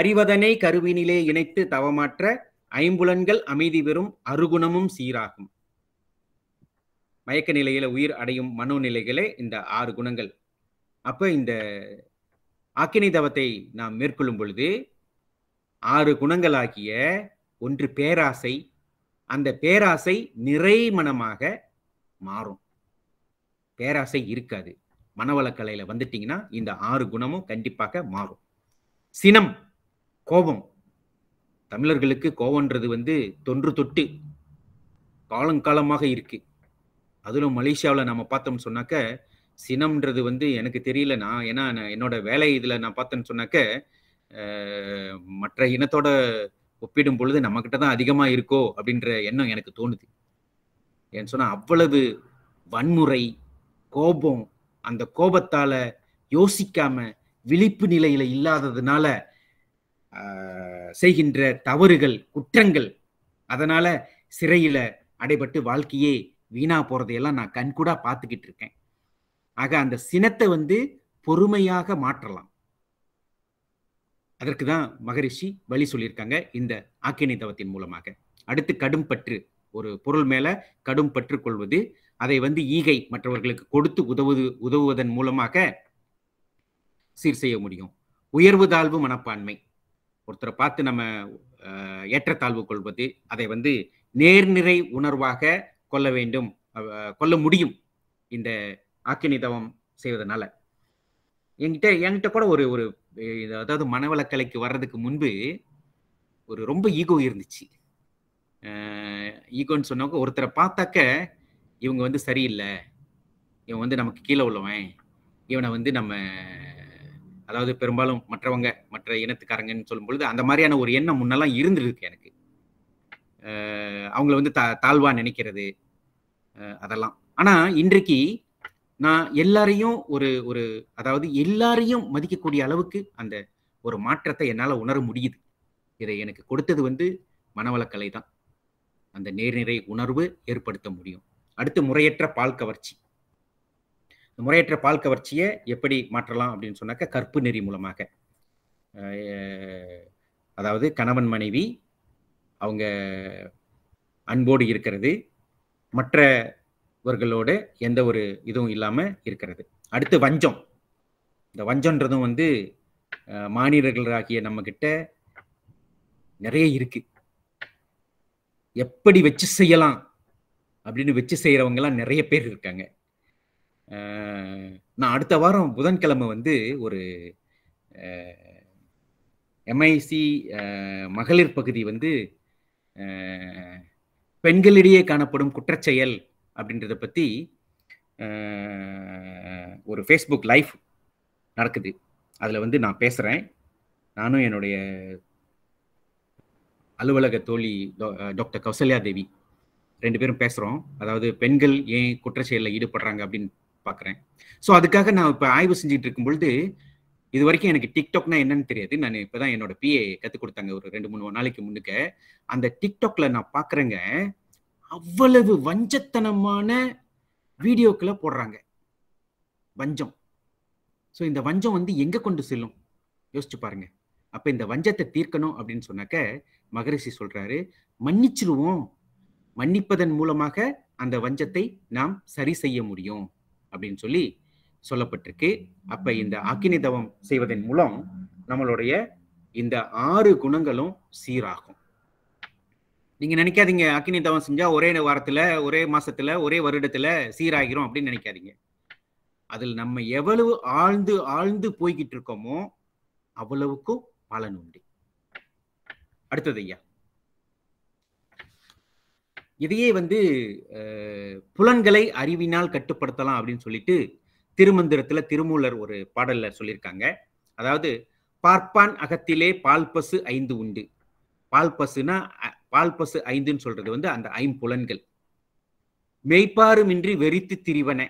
அறிவதனை கருவினிலே இணைத்து தவமாற்ற ஐம்புலன்கள் அமைதி பெறும் அருகுணமும் சீராகும் மயக்க நிலையில உயிர் அடையும் மனோநிலைகளே இந்த ஆறு குணங்கள் அப்ப இந்த ஆக்கினை தவத்தை நாம் மேற்கொள்ளும் பொழுது ஆறு குணங்களாகிய ஒன்று பேராசை அந்த பேராசை நிறைமணமாக மாறும் பேராசை இருக்காது மனவளக்கலையில வந்துட்டீங்கன்னா இந்த ஆறு குணமும் கண்டிப்பாக மாறும் சினம் கோபம் தமிழர்களுக்கு கோபன்றது வந்து தொன்று தொட்டு காலங்காலமாக இருக்குது அதிலும் மலேசியாவில் நம்ம பார்த்தோம்னு சொன்னாக்க சினம்ன்றது வந்து எனக்கு தெரியல நான் ஏன்னா என்னோட வேலை இதில் நான் பார்த்தேன்னு சொன்னாக்க மற்ற இனத்தோட ஒப்பிடும் பொழுது நம்மக்கிட்ட தான் அதிகமாக இருக்கோ அப்படின்ற எண்ணம் எனக்கு தோணுது ஏன்னு சொன்னால் அவ்வளவு வன்முறை கோபம் அந்த கோபத்தால் யோசிக்காம விழிப்பு நிலையில் இல்லாததுனால செய்கின்ற தவறுகள் குற்றங்கள் அதனால் சிறையில் அடைபட்டு வாழ்க்கையே வீணா போறதையெல்லாம் நான் கண்கூடா பார்த்துக்கிட்டு இருக்கேன் ஆக அந்த சினத்தை வந்து பொறுமையாக மாற்றலாம் அதற்கு தான் மகரிஷி வழி சொல்லியிருக்காங்க இந்த ஆக்கினை தவத்தின் மூலமாக அடுத்து கடும் பற்று ஒரு பொருள் மேல கடும் பற்று கொள்வது அதை வந்து ஈகை மற்றவர்களுக்கு கொடுத்து உதவுவது உதவுவதன் மூலமாக சீர் செய்ய முடியும் உயர்வு தாழ்வு மனப்பான்மை ஒருத்தரை பார்த்து நம்ம ஏற்றத்தாழ்வு கொள்வது அதை வந்து நேர்நிறை உணர்வாக கொல்ல வேண்டும் கொல்ல முடியும் இந்த ஆக்கினி தவம் செய்வதனால என்கிட்ட என்கிட்ட கூட ஒரு ஒரு அதாவது மனவளக்கலைக்கு வர்றதுக்கு முன்பு ஒரு ரொம்ப ஈகோ இருந்துச்சு ஈகோன்னு சொன்னவங்க ஒருத்தரை பார்த்தாக்க இவங்க வந்து சரியில்லை இவன் வந்து நமக்கு கீழே உள்ளவன் இவனை வந்து நம்ம அதாவது பெரும்பாலும் மற்றவங்க மற்ற இனத்துக்காரங்கன்னு சொல்லும் பொழுது அந்த மாதிரியான ஒரு எண்ணம் முன்னெல்லாம் இருந்திருக்கு எனக்கு அவங்கள வந்து தா தாழ்வாக நினைக்கிறது அதெல்லாம் ஆனா இன்றைக்கு நான் எல்லாரையும் ஒரு ஒரு அதாவது எல்லாரையும் மதிக்கக்கூடிய அளவுக்கு அந்த ஒரு மாற்றத்தை என்னால் உணர முடியுது இதை எனக்கு கொடுத்தது வந்து மனவளக்கலை தான் அந்த நேர்நிறை உணர்வு ஏற்படுத்த முடியும் அடுத்து முறையற்ற பால் கவர்ச்சி முறையற்ற பால் கவர்ச்சியை எப்படி மாற்றலாம் அப்படின்னு சொன்னாக்க கற்பு நெறி மூலமாக அதாவது கணவன் மனைவி அவங்க அன்போடு இருக்கிறது மற்றவர்களோட எந்த ஒரு இதுவும் இல்லாமல் இருக்கிறது அடுத்து வஞ்சம் இந்த வஞ்சன்றதும் வந்து மாநிலர்களாகிய நம்மக்கிட்ட நிறைய இருக்கு எப்படி வச்சு செய்யலாம் அப்படின்னு வச்சு செய்கிறவங்கலாம் நிறைய பேர் இருக்காங்க நான் அடுத்த வாரம் புதன்கிழமை வந்து ஒரு எம்ஐசி மகளிர் பகுதி வந்து பெண்களிடையே காணப்படும் குற்றச்செயல் அப்படின்றத பற்றி ஒரு ஃபேஸ்புக் லைஃப் நடக்குது அதில் வந்து நான் பேசுகிறேன் நானும் என்னுடைய அலுவலக தோழி டாக்டர் கௌசல்யா தேவி ரெண்டு பேரும் பேசுகிறோம் அதாவது பெண்கள் ஏன் குற்றச்செயலில் ஈடுபடுறாங்க அப்படின்னு பார்க்குறேன் ஸோ அதுக்காக நான் இப்போ ஆய்வு செஞ்சுட்டு இருக்கும் பொழுது இது வரைக்கும் எனக்கு டிக்டாக்னா என்னன்னு தெரியாது நான் இப்போதான் என்னோட பிஏ கற்றுக் கொடுத்தாங்க ஒரு ரெண்டு மூணு நாளைக்கு முன்னுக்க அந்த டிக்டாக்ல நான் பாக்குறேங்க அவ்வளவு வஞ்சத்தனமான வீடியோக்களை போடுறாங்க வஞ்சம் ஸோ இந்த வஞ்சம் வந்து எங்க கொண்டு செல்லும் யோசிச்சு பாருங்க அப்ப இந்த வஞ்சத்தை தீர்க்கணும் அப்படின்னு சொன்னாக்க மகரிஷி சொல்றாரு மன்னிச்சிருவோம் மன்னிப்பதன் மூலமாக அந்த வஞ்சத்தை நாம் சரி செய்ய முடியும் அப்படின்னு சொல்லி சொல்லப்பட்டிருக்கு அப்ப இந்த அக்கினி தவம் செய்வதன் மூலம் நம்மளுடைய இந்த ஆறு குணங்களும் சீராகும் நீங்க நினைக்காதீங்க அக்கினி தவம் செஞ்சா ஒரே வாரத்துல ஒரே மாசத்துல ஒரே வருடத்துல சீராகிறோம் அப்படின்னு நினைக்காதீங்க அதில் நம்ம எவ்வளவு ஆழ்ந்து ஆழ்ந்து போய்கிட்டு இருக்கோமோ அவ்வளவுக்கும் பலன் உண்டு அடுத்தது ஐயா இதையே வந்து புலன்களை அறிவினால் கட்டுப்படுத்தலாம் அப்படின்னு சொல்லிட்டு திருமந்திரத்துல திருமூலர் ஒரு பாடல்ல சொல்லியிருக்காங்க அதாவது பார்ப்பான் அகத்திலே பால் பசு ஐந்து உண்டு பால் பசுனா பால் பசு ஐந்துன்னு சொல்றது வந்து அந்த ஐம்புலன்கள் மெய்ப்பாருமின்றி வெறித்து திரிவன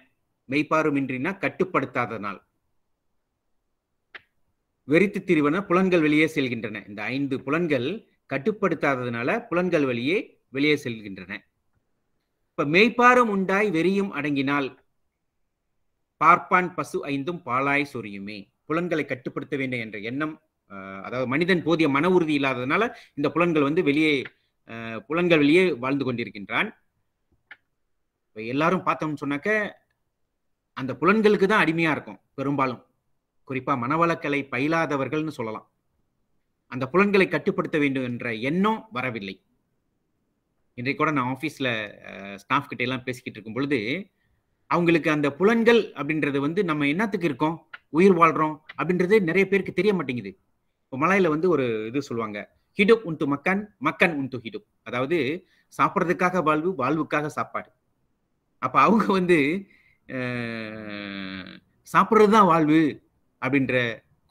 மெய்ப்பாருமின்றினா கட்டுப்படுத்தாதனால் வெறித்து திரிவன புலன்கள் வெளியே செல்கின்றன இந்த ஐந்து புலன்கள் கட்டுப்படுத்தாததுனால புலன்கள் வெளியே வெளியே செல்கின்றன இப்ப மெய்ப்பாரம் உண்டாய் வெறியும் அடங்கினால் பார்ப்பான் பசு ஐந்தும் பாலாய் சொரியுமே புலன்களை கட்டுப்படுத்த வேண்டும் என்ற எண்ணம் அதாவது மனிதன் போதிய மன உறுதி இல்லாததுனால இந்த புலன்கள் வந்து வெளியே புலன்கள் வெளியே வாழ்ந்து கொண்டிருக்கின்றான் இப்போ எல்லாரும் பார்த்தோம்னு சொன்னாக்க அந்த புலன்களுக்கு தான் அடிமையா இருக்கும் பெரும்பாலும் குறிப்பா மனவளக்கலை பயிலாதவர்கள்னு சொல்லலாம் அந்த புலன்களை கட்டுப்படுத்த வேண்டும் என்ற எண்ணம் வரவில்லை இன்றைக்கு கூட நான் ஆஃபீஸில் ஸ்டாஃப் கிட்ட எல்லாம் பேசிக்கிட்டு இருக்கும் பொழுது அவங்களுக்கு அந்த புலன்கள் அப்படின்றது வந்து நம்ம என்னத்துக்கு இருக்கோம் உயிர் வாழ்றோம் அப்படின்றது நிறைய பேருக்கு தெரிய மாட்டேங்குது இப்போ மலாயில வந்து ஒரு இது சொல்லுவாங்க ஹிடுப் உன்து மக்கன் மக்கன் உன்து ஹிடுப் அதாவது சாப்பிட்றதுக்காக வாழ்வு வாழ்வுக்காக சாப்பாடு அப்போ அவங்க வந்து சாப்பிட்றது தான் வாழ்வு அப்படின்ற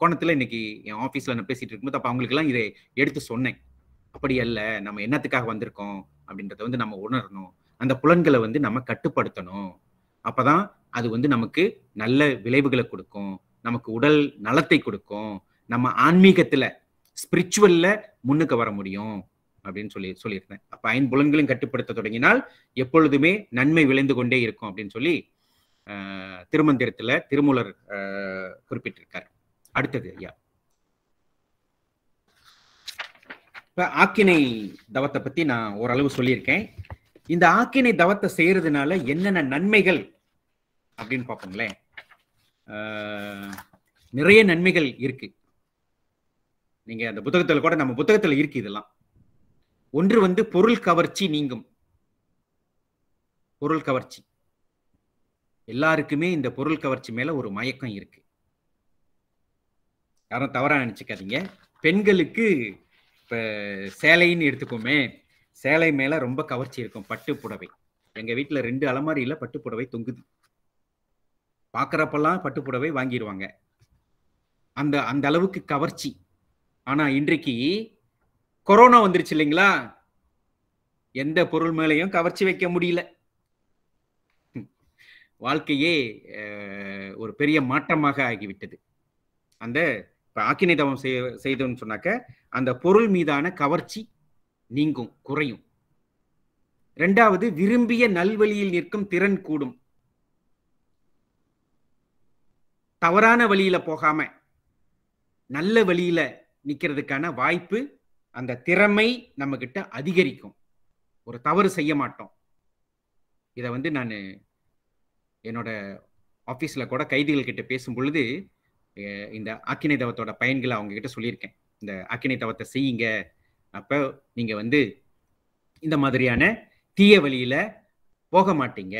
கோணத்தில் இன்னைக்கு என் ஆஃபீஸில் நான் பேசிகிட்டு இருக்கும்போது அப்போ அவங்களுக்குலாம் இதை எடுத்து சொன்னேன் அப்படி அல்ல நம்ம என்னத்துக்காக வந்திருக்கோம் அப்படின்றத வந்து நம்ம உணரணும் அந்த புலன்களை வந்து நம்ம கட்டுப்படுத்தணும் அப்பதான் அது வந்து நமக்கு நல்ல விளைவுகளை கொடுக்கும் நமக்கு உடல் நலத்தை கொடுக்கும் நம்ம ஆன்மீகத்துல ஸ்பிரிச்சுவல்ல முன்னுக்கு வர முடியும் அப்படின்னு சொல்லி சொல்லியிருந்தேன் அப்ப ஐந்து புலன்களையும் கட்டுப்படுத்த தொடங்கினால் எப்பொழுதுமே நன்மை விளைந்து கொண்டே இருக்கும் அப்படின்னு சொல்லி திருமந்திரத்துல திருமூலர் குறிப்பிட்டிருக்கார் அடுத்தது ஐயா இப்ப ஆக்கினை தவத்தை பத்தி நான் ஓரளவு சொல்லியிருக்கேன் இந்த ஆக்கினை தவத்தை செய்யறதுனால என்னென்ன நன்மைகள் அப்படின்னு பார்ப்போங்களேன் நிறைய நன்மைகள் இருக்கு நீங்க அந்த புத்தகத்துல கூட நம்ம புத்தகத்துல இருக்கு இதெல்லாம் ஒன்று வந்து பொருள் கவர்ச்சி நீங்கும் பொருள் கவர்ச்சி எல்லாருக்குமே இந்த பொருள் கவர்ச்சி மேல ஒரு மயக்கம் இருக்கு யாரும் தவறா நினைச்சுக்காதீங்க பெண்களுக்கு இப்ப சேலைன்னு எடுத்துக்கோமே சேலை மேல ரொம்ப கவர்ச்சி இருக்கும் பட்டு புடவை எங்க வீட்டுல ரெண்டு அலமாரியில பட்டு புடவை தொங்குது பாக்குறப்பெல்லாம் பட்டு புடவை வாங்கிடுவாங்க அந்த அந்த அளவுக்கு கவர்ச்சி ஆனா இன்றைக்கு கொரோனா வந்துருச்சு இல்லைங்களா எந்த பொருள் மேலையும் கவர்ச்சி வைக்க முடியல வாழ்க்கையே ஒரு பெரிய மாற்றமாக ஆகிவிட்டது அந்த இப்போ ஆக்கினை தவம் செய்ய செய்தோன்னு சொன்னாக்க அந்த பொருள் மீதான கவர்ச்சி நீங்கும் குறையும் இரண்டாவது விரும்பிய நல்வழியில் நிற்கும் திறன் கூடும் தவறான வழியில போகாம நல்ல வழியில நிற்கிறதுக்கான வாய்ப்பு அந்த திறமை நம்ம கிட்ட அதிகரிக்கும் ஒரு தவறு செய்ய மாட்டோம் இதை வந்து நான் என்னோட ஆஃபீஸில் கூட கைதிகள் கிட்ட பேசும் பொழுது இந்த ஆக்கினை தவத்தோட பயன்களை அவங்க கிட்ட சொல்லியிருக்கேன் இந்த ஆக்கினை தவத்தை செய்யுங்க அப்போ நீங்கள் வந்து இந்த மாதிரியான தீய வழியில போக மாட்டீங்க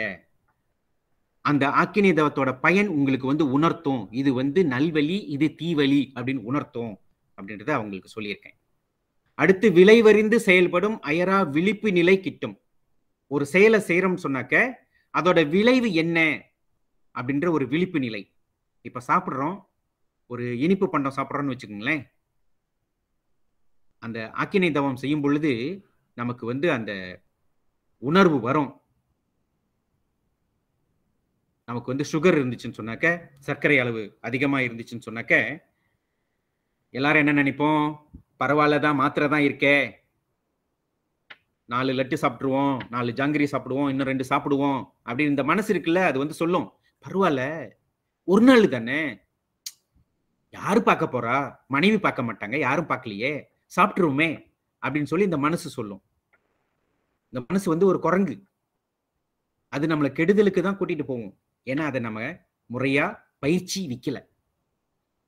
அந்த ஆக்கினி தவத்தோட பயன் உங்களுக்கு வந்து உணர்த்தும் இது வந்து நல்வழி இது தீவழி அப்படின்னு உணர்த்தும் அப்படின்றத அவங்களுக்கு சொல்லியிருக்கேன் அடுத்து விளைவறிந்து செயல்படும் அயரா விழிப்பு நிலை கிட்டும் ஒரு செயலை செய்யறோம்னு சொன்னாக்க அதோட விளைவு என்ன அப்படின்ற ஒரு விழிப்பு நிலை இப்ப சாப்பிட்றோம் ஒரு இனிப்பு பண்டம் சாப்பிட்றோன்னு வச்சுக்கோங்களேன் அந்த ஆக்கினை தவம் செய்யும் பொழுது நமக்கு வந்து அந்த உணர்வு வரும் நமக்கு வந்து சுகர் இருந்துச்சுன்னு சொன்னாக்க சர்க்கரை அளவு அதிகமாக இருந்துச்சுன்னு சொன்னாக்க எல்லாரும் என்ன நினைப்போம் பரவாயில்ல தான் மாத்திரை தான் இருக்கே நாலு லட்டு சாப்பிட்ருவோம் நாலு ஜாங்கிரி சாப்பிடுவோம் இன்னும் ரெண்டு சாப்பிடுவோம் அப்படின்னு இந்த மனசு இருக்குல்ல அது வந்து சொல்லும் பரவாயில்ல ஒரு நாள் தானே யாரு பார்க்க போறா மனைவி பார்க்க மாட்டாங்க யாரும் பார்க்கலையே சாப்பிட்டுருவோமே அப்படின்னு சொல்லி இந்த மனசு சொல்லும் இந்த மனசு வந்து ஒரு குரங்கு அது நம்மளை கெடுதலுக்கு தான் கூட்டிட்டு போவோம் ஏன்னா அதை நம்ம முறையா பயிற்சி விற்கல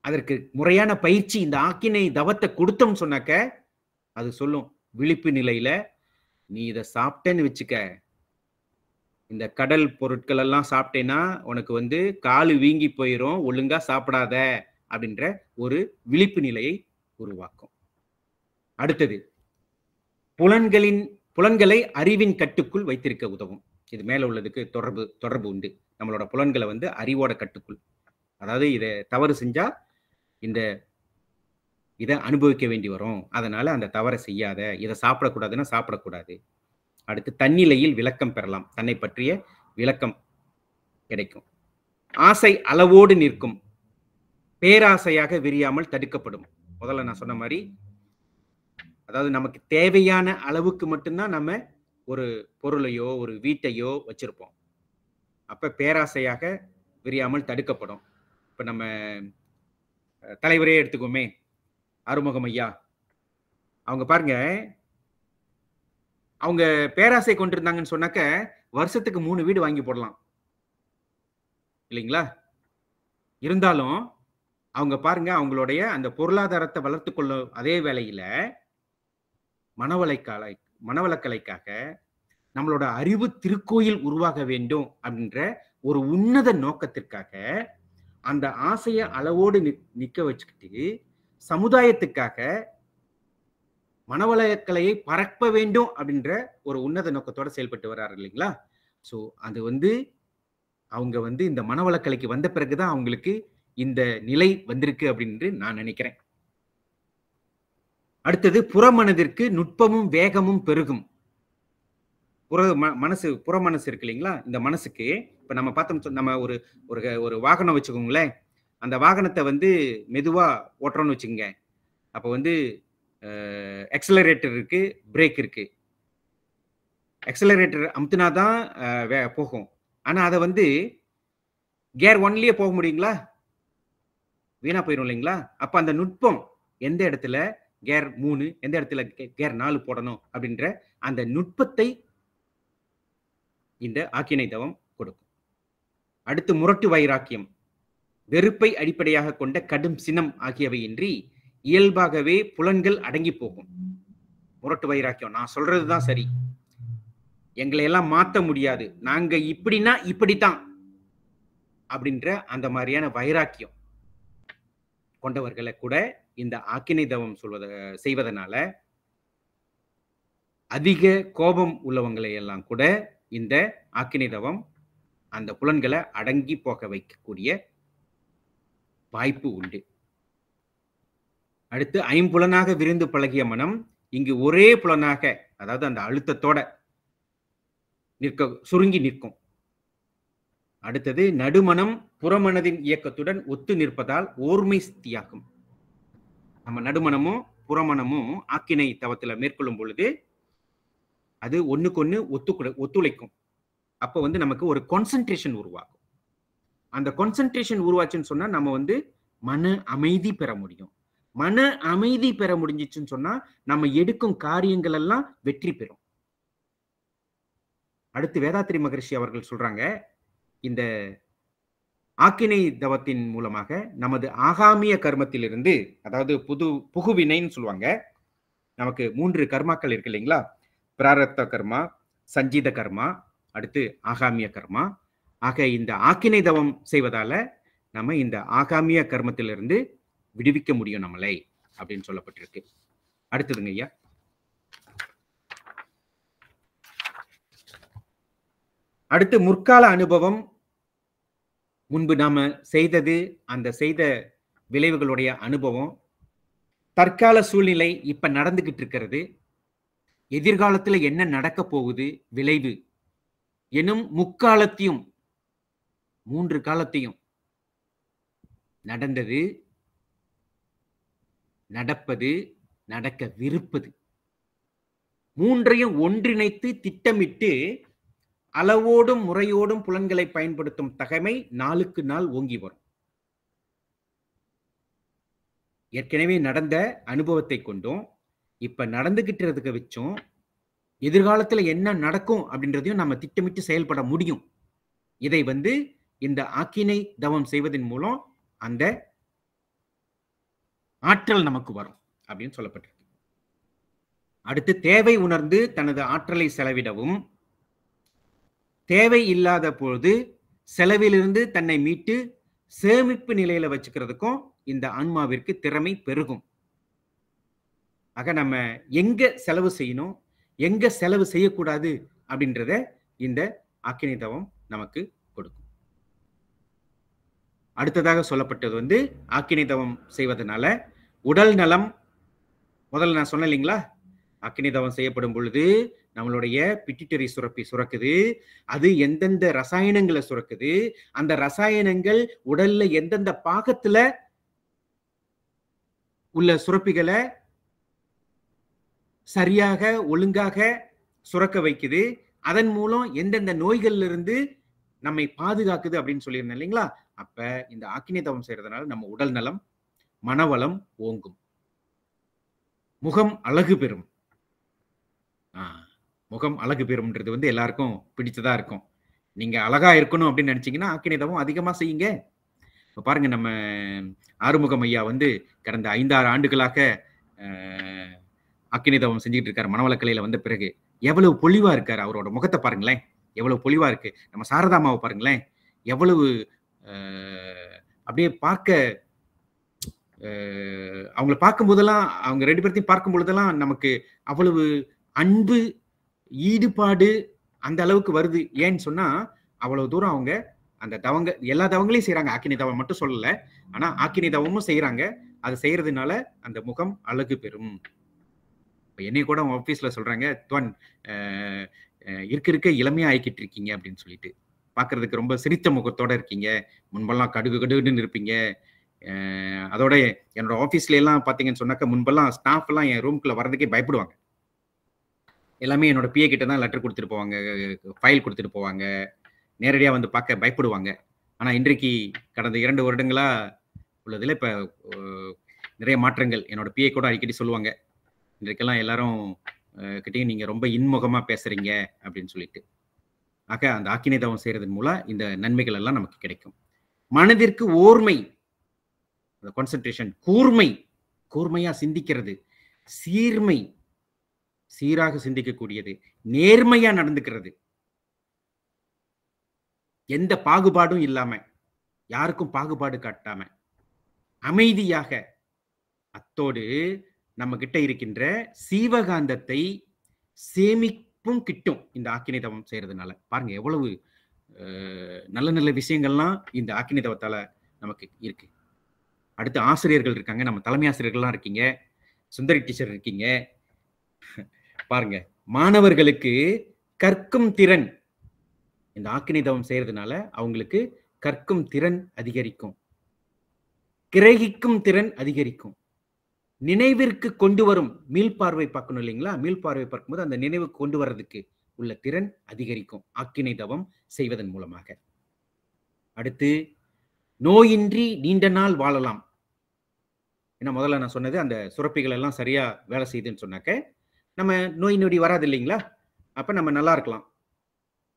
அதற்கு முறையான பயிற்சி இந்த ஆக்கினை தவத்தை கொடுத்தோம் சொன்னாக்க அது சொல்லும் விழிப்பு நிலையில நீ இதை சாப்பிட்டேன்னு வச்சுக்க இந்த கடல் பொருட்கள் எல்லாம் சாப்பிட்டேன்னா உனக்கு வந்து காலு வீங்கி போயிடும் ஒழுங்கா சாப்பிடாத அப்படின்ற ஒரு விழிப்பு நிலையை உருவாக்கும் அடுத்தது புலன்களின் புலன்களை அறிவின் கட்டுக்குள் வைத்திருக்க உதவும் இது மேலே உள்ளதுக்கு தொடர்பு தொடர்பு உண்டு நம்மளோட புலன்களை வந்து அறிவோட கட்டுக்குள் அதாவது இதை தவறு செஞ்சா இந்த இதை அனுபவிக்க வேண்டி வரும் அதனால அந்த தவறை செய்யாத இதை சாப்பிடக்கூடாதுன்னா சாப்பிடக்கூடாது அடுத்து தன்னிலையில் விளக்கம் பெறலாம் தன்னை பற்றிய விளக்கம் கிடைக்கும் ஆசை அளவோடு நிற்கும் பேராசையாக விரியாமல் தடுக்கப்படும் முதல்ல நான் சொன்ன மாதிரி அதாவது நமக்கு தேவையான அளவுக்கு மட்டும்தான் நம்ம ஒரு பொருளையோ ஒரு வீட்டையோ வச்சுருப்போம் அப்போ பேராசையாக விரியாமல் தடுக்கப்படும் இப்போ நம்ம தலைவரே எடுத்துக்கோமே அருமுகம் ஐயா அவங்க பாருங்க அவங்க பேராசை கொண்டிருந்தாங்கன்னு சொன்னாக்க வருஷத்துக்கு மூணு வீடு வாங்கி போடலாம் இல்லைங்களா இருந்தாலும் அவங்க பாருங்க அவங்களுடைய அந்த பொருளாதாரத்தை வளர்த்து கொள்ள அதே வேலையில மனவலைக்காலை மனவளக்கலைக்காக நம்மளோட அறிவு திருக்கோயில் உருவாக வேண்டும் அப்படின்ற ஒரு உன்னத நோக்கத்திற்காக அந்த ஆசையை அளவோடு நிற்க வச்சுக்கிட்டு சமுதாயத்துக்காக மனவளக்கலையை பரப்ப வேண்டும் அப்படின்ற ஒரு உன்னத நோக்கத்தோட செயல்பட்டு வர்றாரு இல்லைங்களா ஸோ அது வந்து அவங்க வந்து இந்த மனவளக்கலைக்கு வந்த பிறகுதான் அவங்களுக்கு இந்த நிலை வந்திருக்கு அப்படின்னு நான் நினைக்கிறேன் அடுத்தது புறமனதிற்கு நுட்பமும் வேகமும் பெருகும் புற மனசு புற மனசு இருக்கு இல்லைங்களா இந்த மனசுக்கு இப்போ நம்ம பார்த்தோம் நம்ம ஒரு ஒரு ஒரு வாகனம் வச்சுக்கோங்களேன் அந்த வாகனத்தை வந்து மெதுவாக ஓட்டுறோம்னு வச்சுக்கோங்க அப்போ வந்து எக்ஸலரேட்டர் இருக்கு பிரேக் இருக்கு எக்ஸலரேட்டர் அமுத்தினா தான் போகும் ஆனால் அதை வந்து கேர் ஒன்லேயே போக முடியுங்களா வீணாக போயிடும் இல்லைங்களா அப்போ அந்த நுட்பம் எந்த இடத்துல கேர் மூணு எந்த இடத்துல கேர் நாலு போடணும் அப்படின்ற அந்த நுட்பத்தை இந்த ஆக்கினை தவம் கொடுக்கும் அடுத்து முரட்டு வைராக்கியம் வெறுப்பை அடிப்படையாக கொண்ட கடும் சினம் ஆகியவை இன்றி இயல்பாகவே புலன்கள் அடங்கி போகும் முரட்டு வைராக்கியம் நான் சொல்றதுதான் சரி எங்களை எல்லாம் மாத்த முடியாது நாங்க இப்படின்னா இப்படித்தான் அப்படின்ற அந்த மாதிரியான வைராக்கியம் கொண்டவர்களை கூட இந்த ஆக்கினை தவம் சொல்வத செய்வதனால அதிக கோபம் உள்ளவங்களை எல்லாம் கூட இந்த ஆக்கினை தவம் அந்த புலன்களை அடங்கி போக வைக்கக்கூடிய வாய்ப்பு உண்டு அடுத்து ஐம்புலனாக விரிந்து பழகிய மனம் இங்கு ஒரே புலனாக அதாவது அந்த அழுத்தத்தோட நிற்க சுருங்கி நிற்கும் அடுத்தது நடுமனம் புறமனதின் இயக்கத்துடன் ஒத்து நிற்பதால் ஓர்மை ஸ்தியாகும் நம்ம நடுமணமும் புறமணமும் ஆக்கினை தவத்துல மேற்கொள்ளும் பொழுது அது ஒண்ணுக்கு ஒண்ணு ஒத்து ஒத்துழைக்கும் அப்போ வந்து நமக்கு ஒரு கான்சன்ட்ரேஷன் உருவாகும் அந்த கான்சன்ட்ரேஷன் உருவாச்சுன்னு சொன்னா நம்ம வந்து மன அமைதி பெற முடியும் மன அமைதி பெற முடிஞ்சிச்சுன்னு சொன்னா நம்ம எடுக்கும் காரியங்கள் எல்லாம் வெற்றி பெறும் அடுத்து வேதாத்திரி மகர்ஷி அவர்கள் சொல்றாங்க இந்த ஆக்கினை தவத்தின் மூலமாக நமது ஆகாமிய கர்மத்திலிருந்து அதாவது புது புகுவினைன்னு சொல்லுவாங்க நமக்கு மூன்று கர்மாக்கள் இருக்கு இல்லைங்களா பிராரத்த கர்மா சஞ்சீத கர்மா அடுத்து ஆகாமிய கர்மா ஆக இந்த ஆக்கினை தவம் செய்வதால நம்ம இந்த ஆகாமிய கர்மத்திலிருந்து விடுவிக்க முடியும் நம்மளை அப்படின்னு சொல்லப்பட்டிருக்கு அடுத்ததுங்க ஐயா அடுத்து முற்கால அனுபவம் முன்பு நாம் செய்தது அந்த செய்த விளைவுகளுடைய அனுபவம் தற்கால சூழ்நிலை இப்போ நடந்துக்கிட்டு இருக்கிறது எதிர்காலத்தில் என்ன நடக்க போகுது விளைவு எனும் முக்காலத்தையும் மூன்று காலத்தையும் நடந்தது நடப்பது நடக்க விருப்பது மூன்றையும் ஒன்றிணைத்து திட்டமிட்டு அளவோடும் முறையோடும் புலன்களை பயன்படுத்தும் தகமை நாளுக்கு நாள் ஓங்கி வரும் ஏற்கனவே நடந்த அனுபவத்தை கொண்டும் இப்ப இருக்க வச்சும் எதிர்காலத்துல என்ன நடக்கும் அப்படின்றதையும் நம்ம திட்டமிட்டு செயல்பட முடியும் இதை வந்து இந்த ஆக்கினை தவம் செய்வதன் மூலம் அந்த ஆற்றல் நமக்கு வரும் அப்படின்னு சொல்லப்பட்டிருக்கு அடுத்து தேவை உணர்ந்து தனது ஆற்றலை செலவிடவும் தேவை இல்லாத பொழுது செலவிலிருந்து தன்னை மீட்டு சேமிப்பு நிலையில வச்சுக்கிறதுக்கும் இந்த ஆன்மாவிற்கு திறமை பெருகும் ஆக நம்ம எங்க செலவு செய்யணும் எங்க செலவு செய்யக்கூடாது அப்படின்றத இந்த ஆக்கினை தவம் நமக்கு கொடுக்கும் அடுத்ததாக சொல்லப்பட்டது வந்து ஆக்கினி தவம் செய்வதனால உடல் நலம் முதல்ல நான் சொன்னேன் இல்லைங்களா அக்னி தவம் செய்யப்படும் பொழுது நம்மளுடைய பிட்டிட்டரி சுரப்பி சுரக்குது அது எந்தெந்த ரசாயனங்களை சுரக்குது அந்த ரசாயனங்கள் உடல்ல எந்தெந்த பாகத்துல உள்ள சுரப்பிகளை சரியாக ஒழுங்காக சுரக்க வைக்குது அதன் மூலம் எந்தெந்த நோய்கள்ல இருந்து நம்மை பாதுகாக்குது அப்படின்னு சொல்லியிருந்தேன் இல்லைங்களா அப்ப இந்த ஆக்கினை தவம் செய்யறதுனால நம்ம உடல் நலம் மனவளம் ஓங்கும் முகம் அழகு பெறும் ஆஹ் முகம் அழகு பெறும்ன்றது வந்து எல்லாருக்கும் பிடிச்சதா இருக்கும் நீங்க அழகா இருக்கணும் அப்படின்னு நினைச்சீங்கன்னா அக்கினிதவம் அதிகமா செய்யுங்க இப்போ பாருங்க நம்ம ஆறுமுகம் ஐயா வந்து கடந்த ஐந்தாறு ஆண்டுகளாக அக்கினிதவம் செஞ்சுக்கிட்டு இருக்காரு மனவளக்கலையில வந்த பிறகு எவ்வளவு பொலிவா இருக்காரு அவரோட முகத்தை பாருங்களேன் எவ்வளவு பொலிவா இருக்கு நம்ம சாரதாமாவை பாருங்களேன் எவ்வளவு அப்படியே பார்க்க அவங்கள போதெல்லாம் அவங்க ரெண்டு பேர்த்தையும் பார்க்கும் பொழுதெல்லாம் நமக்கு அவ்வளவு அன்பு ஈடுபாடு அந்த அளவுக்கு வருது ஏன்னு சொன்னா அவ்வளவு தூரம் அவங்க அந்த தவங்க எல்லா தவங்களையும் செய்யறாங்க ஆக்கினி தவம் மட்டும் சொல்லல ஆனா ஆக்கினி தவமும் செய்யறாங்க அது செய்யறதுனால அந்த முகம் அழகு பெறும் என்னை கூட ஆபீஸ்ல சொல்றாங்க துவன் இருக்க இருக்க இளமையா ஆக்கிட்டு இருக்கீங்க அப்படின்னு சொல்லிட்டு பாக்குறதுக்கு ரொம்ப சிரித்த முகத்தோட இருக்கீங்க முன்பெல்லாம் கடுகு கடுகுன்னு இருப்பீங்க அதோட என்னோட ஆபீஸ்ல எல்லாம் பாத்தீங்கன்னு சொன்னாக்க முன்பெல்லாம் ஸ்டாஃப் எல்லாம் என் ரூம்குள்ள வர்றதுக்கே பயப்படுவாங்க எல்லாமே என்னோட பிஏ கிட்ட தான் லெட்டர் கொடுத்துட்டு போவாங்க ஃபைல் கொடுத்துட்டு போவாங்க நேரடியாக வந்து பார்க்க பயப்படுவாங்க ஆனால் இன்றைக்கு கடந்த இரண்டு வருடங்களாக உள்ளதில் இப்போ நிறைய மாற்றங்கள் என்னோட பிஏ கூட அடிக்கடி சொல்லுவாங்க இன்றைக்கெல்லாம் எல்லாரும் கிட்டேயும் நீங்கள் ரொம்ப இன்முகமாக பேசுகிறீங்க அப்படின்னு சொல்லிட்டு ஆக அந்த ஆக்கினை தவம் செய்கிறதன் மூலம் இந்த நன்மைகள் எல்லாம் நமக்கு கிடைக்கும் மனதிற்கு ஓர்மை அந்த கான்சன்ட்ரேஷன் கூர்மை கூர்மையாக சிந்திக்கிறது சீர்மை சீராக சிந்திக்கக்கூடியது நேர்மையா நடந்துக்கிறது எந்த பாகுபாடும் இல்லாம யாருக்கும் பாகுபாடு காட்டாம அமைதியாக அத்தோடு நம்ம கிட்ட இருக்கின்ற சீவகாந்தத்தை சேமிப்பும் கிட்டும் இந்த ஆக்கினை தவம் செய்யறதுனால பாருங்க எவ்வளவு நல்ல நல்ல விஷயங்கள்லாம் இந்த ஆக்கினை தவத்தால நமக்கு இருக்கு அடுத்து ஆசிரியர்கள் இருக்காங்க நம்ம தலைமை ஆசிரியர்கள்லாம் இருக்கீங்க சுந்தரி டீச்சர் இருக்கீங்க பாருங்க மாணவர்களுக்கு கற்கும் திறன் இந்த ஆக்கினி தவம் செய்யறதுனால அவங்களுக்கு கற்கும் திறன் அதிகரிக்கும் கிரகிக்கும் திறன் அதிகரிக்கும் நினைவிற்கு கொண்டு வரும் மீள்பார்வை பார்க்கணும் இல்லைங்களா மீள்பார்வை பார்க்கும்போது அந்த நினைவு கொண்டு வர்றதுக்கு உள்ள திறன் அதிகரிக்கும் ஆக்கினை தவம் செய்வதன் மூலமாக அடுத்து நோயின்றி நீண்ட நாள் வாழலாம் ஏன்னா முதல்ல நான் சொன்னது அந்த சுரப்பிகள் எல்லாம் சரியா வேலை செய்யுதுன்னு சொன்னாக்க நம்ம நோய் நொடி வராது இல்லைங்களா அப்ப நம்ம நல்லா இருக்கலாம்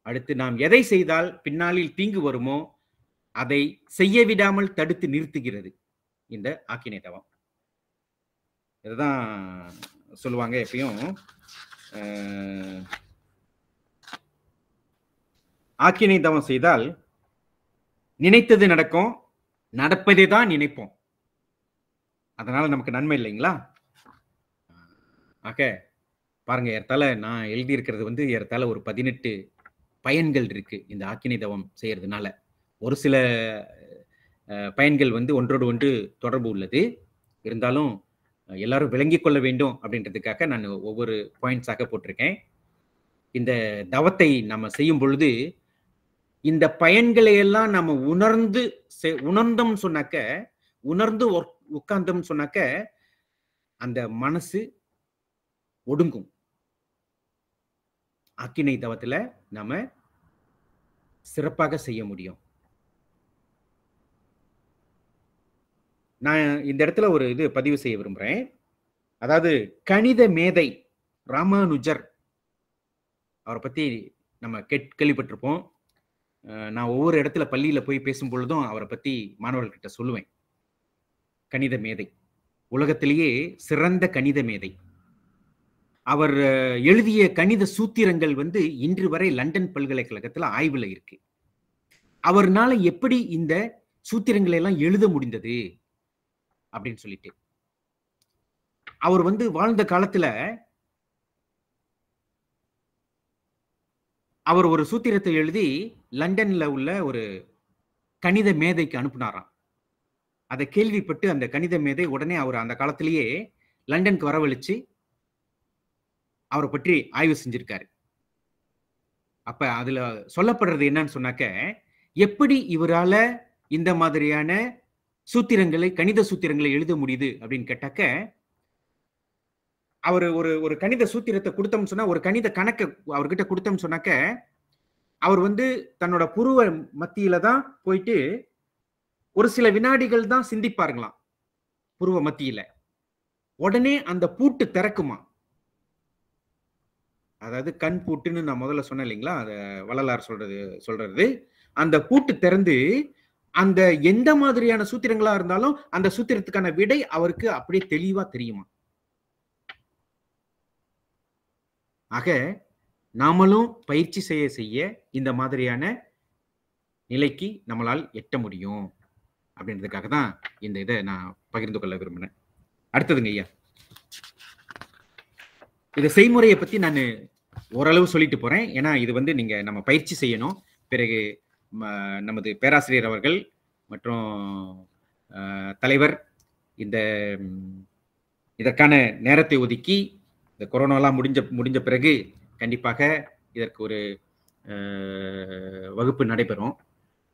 அடுத்து நாம் எதை செய்தால் பின்னாளில் தீங்கு வருமோ அதை செய்ய விடாமல் தடுத்து நிறுத்துகிறது இந்த ஆக்கினை தவம் இதுதான் சொல்லுவாங்க எப்பயும் ஆக்கினை தவம் செய்தால் நினைத்தது நடக்கும் நடப்பதே தான் நினைப்போம் அதனால நமக்கு நன்மை இல்லைங்களா ஆக பாருங்க ஏறத்தால நான் எழுதியிருக்கிறது வந்து ஏறத்தால ஒரு பதினெட்டு பயன்கள் இருக்கு இந்த ஆக்கினை தவம் செய்யறதுனால ஒரு சில பயன்கள் வந்து ஒன்றோடு ஒன்று தொடர்பு உள்ளது இருந்தாலும் எல்லாரும் விளங்கி கொள்ள வேண்டும் அப்படின்றதுக்காக நான் ஒவ்வொரு பாயிண்ட்ஸாக போட்டிருக்கேன் இந்த தவத்தை நம்ம செய்யும் பொழுது இந்த பயன்களை எல்லாம் நம்ம உணர்ந்து உணர்ந்தோம் சொன்னாக்க உணர்ந்து உட்கார்ந்தோம் சொன்னாக்க அந்த மனசு ஒடுங்கும் அக்கினை தவத்தில் நம்ம சிறப்பாக செய்ய முடியும் நான் இந்த இடத்துல ஒரு இது பதிவு செய்ய விரும்புகிறேன் அதாவது கணித மேதை ராமானுஜர் அவரை பற்றி நம்ம கேட் கேள்விப்பட்டிருப்போம் நான் ஒவ்வொரு இடத்துல பள்ளியில் போய் பேசும் பொழுதும் அவரை பற்றி மாணவர்கள்கிட்ட சொல்லுவேன் கணித மேதை உலகத்திலேயே சிறந்த கணித மேதை அவர் எழுதிய கணித சூத்திரங்கள் வந்து இன்று வரை லண்டன் பல்கலைக்கழகத்தில் ஆய்வுல இருக்கு அவர்னால எப்படி இந்த சூத்திரங்களை எல்லாம் எழுத முடிந்தது அப்படின்னு சொல்லிட்டு அவர் வந்து வாழ்ந்த காலத்துல அவர் ஒரு சூத்திரத்தை எழுதி லண்டன்ல உள்ள ஒரு கணித மேதைக்கு அனுப்புனாராம் அதை கேள்விப்பட்டு அந்த கணித மேதை உடனே அவர் அந்த காலத்திலேயே லண்டனுக்கு வரவழைச்சு அவரை பற்றி ஆய்வு செஞ்சிருக்காரு அப்ப அதுல சொல்லப்படுறது என்னன்னு சொன்னாக்க எப்படி இவரால இந்த மாதிரியான சூத்திரங்களை கணித சூத்திரங்களை எழுத முடியுது அப்படின்னு கேட்டாக்க அவர் ஒரு ஒரு கணித சூத்திரத்தை கொடுத்தோம்னு சொன்னா ஒரு கணித கணக்கை அவர்கிட்ட கொடுத்தோம்னு சொன்னாக்க அவர் வந்து தன்னோட புருவ மத்தியில தான் போயிட்டு ஒரு சில வினாடிகள் தான் சிந்திப்பாருங்களாம் புருவ மத்தியில உடனே அந்த பூட்டு திறக்குமா அதாவது கண் பூட்டுன்னு நான் முதல்ல சொன்னேன் இல்லைங்களா அதை வள்ளலார் சொல்றது சொல்றது அந்த பூட்டு திறந்து அந்த எந்த மாதிரியான சூத்திரங்களா இருந்தாலும் அந்த சூத்திரத்துக்கான விடை அவருக்கு அப்படியே தெளிவா தெரியுமா ஆக நாமளும் பயிற்சி செய்ய செய்ய இந்த மாதிரியான நிலைக்கு நம்மளால் எட்ட முடியும் அப்படின்றதுக்காக தான் இந்த இதை நான் பகிர்ந்து கொள்ள விரும்பினேன் அடுத்ததுங்க ஐயா இது செய்முறையை பத்தி நான் ஓரளவு சொல்லிட்டு போறேன் ஏன்னா இது வந்து நீங்க நம்ம பயிற்சி செய்யணும் பிறகு நமது பேராசிரியர் அவர்கள் மற்றும் தலைவர் இந்த இதற்கான நேரத்தை ஒதுக்கி இந்த கொரோனாலாம் முடிஞ்ச முடிஞ்ச பிறகு கண்டிப்பாக இதற்கு ஒரு வகுப்பு நடைபெறும்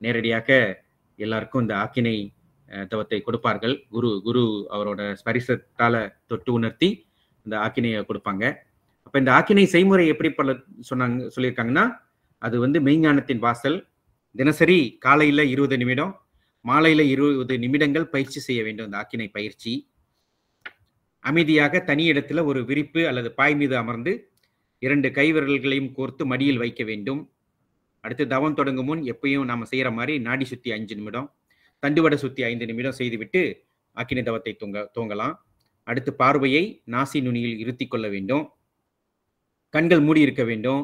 நேரடியாக எல்லாருக்கும் இந்த ஆக்கினை தவத்தை கொடுப்பார்கள் குரு குரு அவரோட ஸ்பரிசத்தால தொட்டு உணர்த்தி இந்த ஆக்கினையை கொடுப்பாங்க அப்போ இந்த ஆக்கினை செய்முறை எப்படி பல சொன்னாங்க சொல்லியிருக்காங்கன்னா அது வந்து மெய்ஞானத்தின் வாசல் தினசரி காலையில் இருபது நிமிடம் மாலையில் இருபது நிமிடங்கள் பயிற்சி செய்ய வேண்டும் இந்த ஆக்கினை பயிற்சி அமைதியாக தனி இடத்துல ஒரு விரிப்பு அல்லது பாய் மீது அமர்ந்து இரண்டு கைவிரல்களையும் கோர்த்து மடியில் வைக்க வேண்டும் அடுத்து தவம் தொடங்கும் முன் எப்பயும் நாம் செய்கிற மாதிரி நாடி சுற்றி அஞ்சு நிமிடம் தண்டுவடை சுற்றி ஐந்து நிமிடம் செய்துவிட்டு ஆக்கினை தவத்தை தூங்க தூங்கலாம் அடுத்து பார்வையை நாசி நுனியில் இருத்தி கொள்ள வேண்டும் கண்கள் மூடி இருக்க வேண்டும்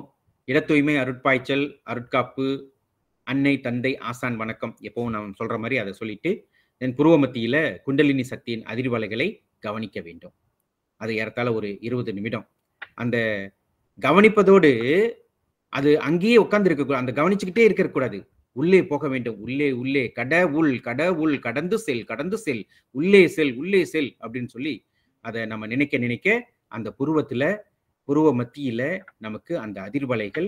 இடத்தூய்மை அருட்பாய்ச்சல் அருட்காப்பு அன்னை தந்தை ஆசான் வணக்கம் எப்பவும் நாம் சொல்ற மாதிரி அதை சொல்லிட்டு தென் புருவ மத்தியில குண்டலினி சக்தியின் அதிர்வலைகளை கவனிக்க வேண்டும் அது ஏறத்தாழ ஒரு இருபது நிமிடம் அந்த கவனிப்பதோடு அது அங்கேயே உட்கார்ந்து இருக்கக்கூடாது அந்த கவனிச்சுக்கிட்டே கூடாது உள்ளே போக வேண்டும் உள்ளே உள்ளே கட உள் கட உள் கடந்து செல் கடந்து செல் உள்ளே செல் உள்ளே செல் அப்படின்னு சொல்லி அதை நம்ம நினைக்க நினைக்க அந்த புருவத்துல புருவ மத்தியில நமக்கு அந்த அதிர்வலைகள்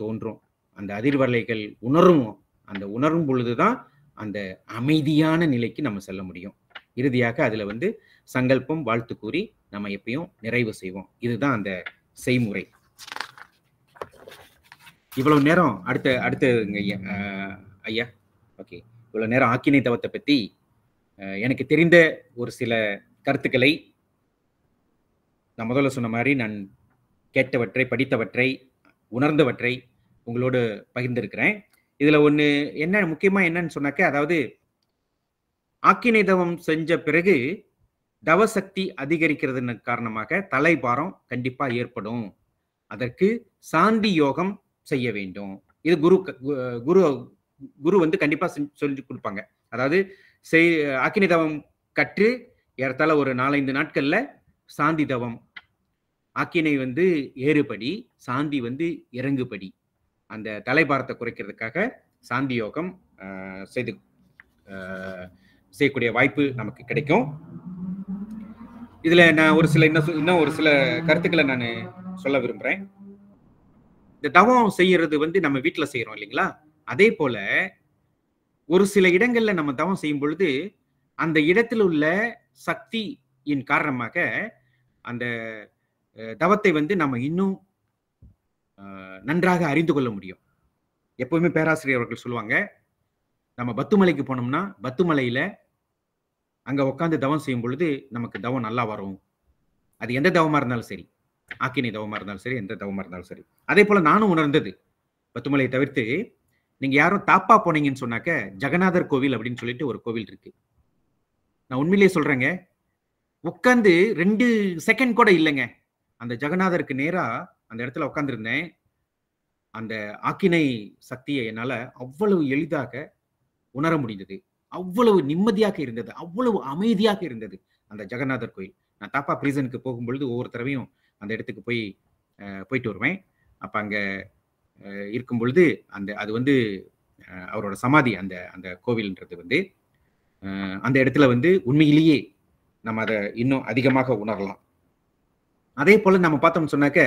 தோன்றும் அந்த அதிர்வலைகள் உணருவோம் அந்த உணரும் பொழுதுதான் அந்த அமைதியான நிலைக்கு நம்ம செல்ல முடியும் இறுதியாக அதுல வந்து சங்கல்பம் வாழ்த்து கூறி நம்ம எப்பயும் நிறைவு செய்வோம் இதுதான் அந்த செய்முறை இவ்வளவு நேரம் அடுத்த அடுத்த ஐயா ஐயா ஓகே இவ்வளவு நேரம் ஆக்கினை தவத்தை பத்தி எனக்கு தெரிந்த ஒரு சில கருத்துக்களை நான் முதல்ல சொன்ன மாதிரி நான் கேட்டவற்றை படித்தவற்றை உணர்ந்தவற்றை உங்களோடு பகிர்ந்திருக்கிறேன் இதில் ஒன்று என்ன முக்கியமாக என்னன்னு சொன்னாக்க அதாவது ஆக்கினை தவம் செஞ்ச பிறகு தவசக்தி அதிகரிக்கிறதுன்னு காரணமாக தலைபாரம் கண்டிப்பாக ஏற்படும் அதற்கு சாந்தி யோகம் செய்ய வேண்டும் இது குரு குரு குரு வந்து கண்டிப்பாக சொல்லி கொடுப்பாங்க அதாவது செய் ஆக்கினை தவம் கற்று ஏறத்தாழ ஒரு நாலஞ்சு நாட்கள்ல சாந்தி தவம் ஆக்கினை வந்து ஏறுபடி சாந்தி வந்து இறங்குபடி அந்த தலைபாரத்தை குறைக்கிறதுக்காக சாந்தி யோகம் செய்து செய்யக்கூடிய வாய்ப்பு நமக்கு கிடைக்கும் இதுல நான் ஒரு சில இன்னும் இன்னும் ஒரு சில கருத்துக்களை நான் சொல்ல விரும்புறேன் இந்த தவம் செய்யறது வந்து நம்ம வீட்டில் செய்யறோம் இல்லைங்களா அதே போல ஒரு சில இடங்கள்ல நம்ம தவம் செய்யும் பொழுது அந்த இடத்துல உள்ள சக்தியின் காரணமாக அந்த தவத்தை வந்து நம்ம இன்னும் நன்றாக அறிந்து கொள்ள முடியும் எப்பவுமே பேராசிரியர் அவர்கள் சொல்லுவாங்க நம்ம பத்துமலைக்கு போனோம்னா பத்துமலையில அங்க உட்காந்து தவம் செய்யும் பொழுது நமக்கு தவம் நல்லா வரும் அது எந்த தவமா இருந்தாலும் சரி ஆக்கினி தவமா இருந்தாலும் சரி எந்த தவமா இருந்தாலும் சரி அதே போல நானும் உணர்ந்தது பத்துமலையை தவிர்த்து நீங்க யாரும் தாப்பா போனீங்கன்னு சொன்னாக்க ஜெகநாதர் கோவில் அப்படின்னு சொல்லிட்டு ஒரு கோவில் இருக்கு நான் உண்மையிலேயே சொல்றேங்க உட்காந்து ரெண்டு செகண்ட் கூட இல்லைங்க அந்த ஜெகநாதருக்கு நேரா அந்த இடத்துல உட்காந்துருந்தேன் அந்த ஆக்கினை சக்தியை என்னால் அவ்வளவு எளிதாக உணர முடிந்தது அவ்வளவு நிம்மதியாக இருந்தது அவ்வளவு அமைதியாக இருந்தது அந்த ஜெகநாதர் கோயில் நான் தாப்பா பிரிசனுக்கு போகும்பொழுது ஒவ்வொரு தடவையும் அந்த இடத்துக்கு போய் போயிட்டு வருவேன் அப்போ அங்கே இருக்கும் பொழுது அந்த அது வந்து அவரோட சமாதி அந்த அந்த கோவில்ன்றது வந்து அந்த இடத்துல வந்து உண்மையிலேயே நம்ம அதை இன்னும் அதிகமாக உணரலாம் அதே போல நம்ம பார்த்தோம்னு சொன்னாக்க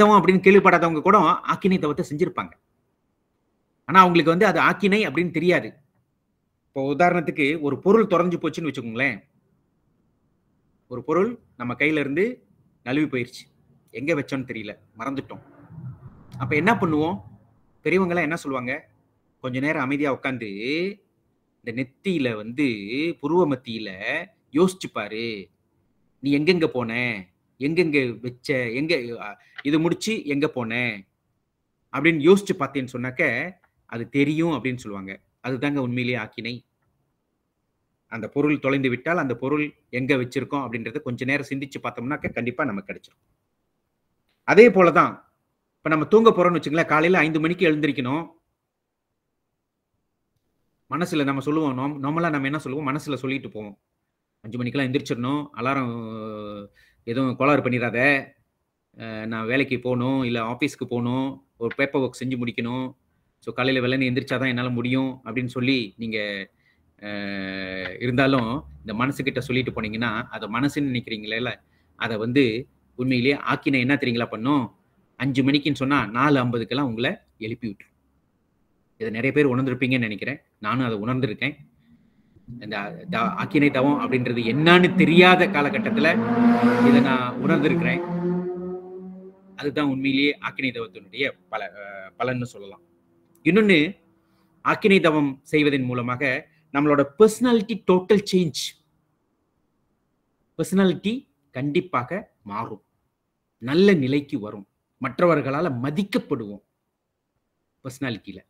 தவம் அப்படின்னு கேள்விப்படாதவங்க கூட ஆக்கினை தவத்தை செஞ்சிருப்பாங்க ஆனா அவங்களுக்கு வந்து அது ஆக்கினை அப்படின்னு தெரியாது இப்போ உதாரணத்துக்கு ஒரு பொருள் தொலைஞ்சு போச்சுன்னு வச்சுக்கோங்களேன் ஒரு பொருள் நம்ம கையில இருந்து நழுவி போயிடுச்சு எங்க வச்சோன்னு தெரியல மறந்துட்டோம் அப்ப என்ன பண்ணுவோம் பெரியவங்களாம் என்ன சொல்லுவாங்க கொஞ்ச நேரம் அமைதியா உட்காந்து இந்த நெத்தியில வந்து புருவ மத்தியில யோசிச்சு நீ எங்கெங்க போன எங்கெங்க வச்ச எங்க இது முடிச்சு எங்க போன அப்படின்னு யோசிச்சு பார்த்தேன்னு சொன்னாக்க அது தெரியும் அப்படின்னு சொல்லுவாங்க அதுதாங்க உண்மையிலேயே ஆக்கினை அந்த பொருள் தொலைந்து விட்டால் அந்த பொருள் எங்க வச்சிருக்கோம் அப்படின்றத கொஞ்ச நேரம் சிந்திச்சு பார்த்தோம்னாக்க கண்டிப்பா நமக்கு கிடைச்சிரும் அதே போலதான் இப்ப நம்ம தூங்க போறோம்னு வச்சுங்களேன் காலையில ஐந்து மணிக்கு எழுந்திருக்கணும் மனசுல நம்ம சொல்லுவோம் நோம் நார்மலாக நம்ம என்ன சொல்லுவோம் மனசுல சொல்லிட்டு போவோம் அஞ்சு மணிக்கெல்லாம் எந்திரிச்சிடணும் அலாரம் எதுவும் கோளாறு பண்ணிடாத நான் வேலைக்கு போகணும் இல்லை ஆஃபீஸ்க்கு போகணும் ஒரு பேப்பர் ஒர்க் செஞ்சு முடிக்கணும் ஸோ காலையில் வெள்ளனே எந்திரிச்சா தான் என்னால் முடியும் அப்படின்னு சொல்லி நீங்கள் இருந்தாலும் இந்த மனசுக்கிட்ட சொல்லிட்டு போனீங்கன்னா அதை மனசுன்னு நினைக்கிறீங்களே அதை வந்து உண்மையிலேயே ஆக்கின என்ன தெரியுங்களா பண்ணும் அஞ்சு மணிக்குன்னு சொன்னால் நாலு ஐம்பதுக்கெல்லாம் உங்களை எழுப்பி விட்டுரும் இதை நிறைய பேர் உணர்ந்துருப்பீங்கன்னு நினைக்கிறேன் நானும் அதை உணர்ந்திருக்கேன் இந்த அக்கினை தவம் அப்படின்றது என்னன்னு தெரியாத காலகட்டத்தில் இதை நான் உணர்ந்திருக்கிறேன் அதுதான் உண்மையிலேயே ஆக்கினை தவத்தினுடைய பல பலன்னு சொல்லலாம் இன்னொன்று ஆக்கினை தவம் செய்வதன் மூலமாக நம்மளோட பர்சனாலிட்டி டோட்டல் சேஞ்ச் பர்சனாலிட்டி கண்டிப்பாக மாறும் நல்ல நிலைக்கு வரும் மற்றவர்களால் மதிக்கப்படுவோம் பர்சனாலிட்டியில்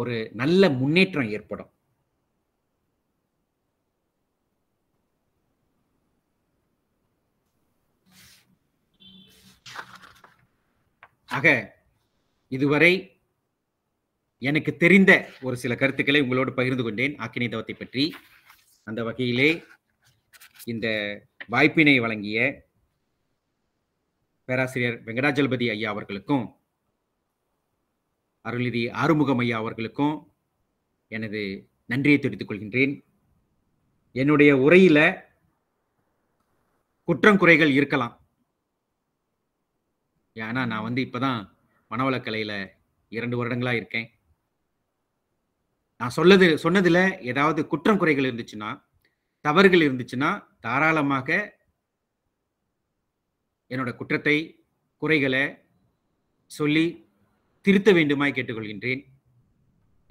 ஒரு நல்ல முன்னேற்றம் ஏற்படும் ஆக இதுவரை எனக்கு தெரிந்த ஒரு சில கருத்துக்களை உங்களோடு பகிர்ந்து கொண்டேன் ஆக்கினி தவத்தை பற்றி அந்த வகையிலே இந்த வாய்ப்பினை வழங்கிய பேராசிரியர் வெங்கடாஜலபதி ஐயா அவர்களுக்கும் அருள்நிதி ஆறுமுகமையா அவர்களுக்கும் எனது நன்றியை தெரிவித்துக் கொள்கின்றேன் என்னுடைய உரையில குற்றம் குறைகள் இருக்கலாம் ஏன்னா நான் வந்து இப்பதான் மனவளக்கலையில இரண்டு வருடங்களா இருக்கேன் நான் சொல்லது சொன்னதுல ஏதாவது குற்றம் குறைகள் இருந்துச்சுன்னா தவறுகள் இருந்துச்சுன்னா தாராளமாக என்னோட குற்றத்தை குறைகளை சொல்லி திருத்த வேண்டுமாய் கேட்டுக்கொள்கின்றேன்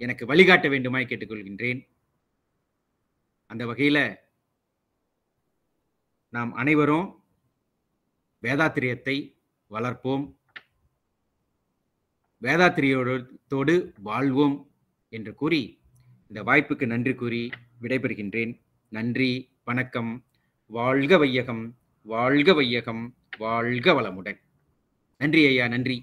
எனக்கு வழிகாட்ட வேண்டுமாய் கேட்டுக்கொள்கின்றேன் அந்த வகையில் நாம் அனைவரும் வேதாத்திரியத்தை வளர்ப்போம் வேதாத்திரியோடு வாழ்வோம் என்று கூறி இந்த வாய்ப்புக்கு நன்றி கூறி விடைபெறுகின்றேன் நன்றி வணக்கம் வாழ்க வையகம் வாழ்க வையகம் வாழ்க வளமுடன் நன்றி ஐயா நன்றி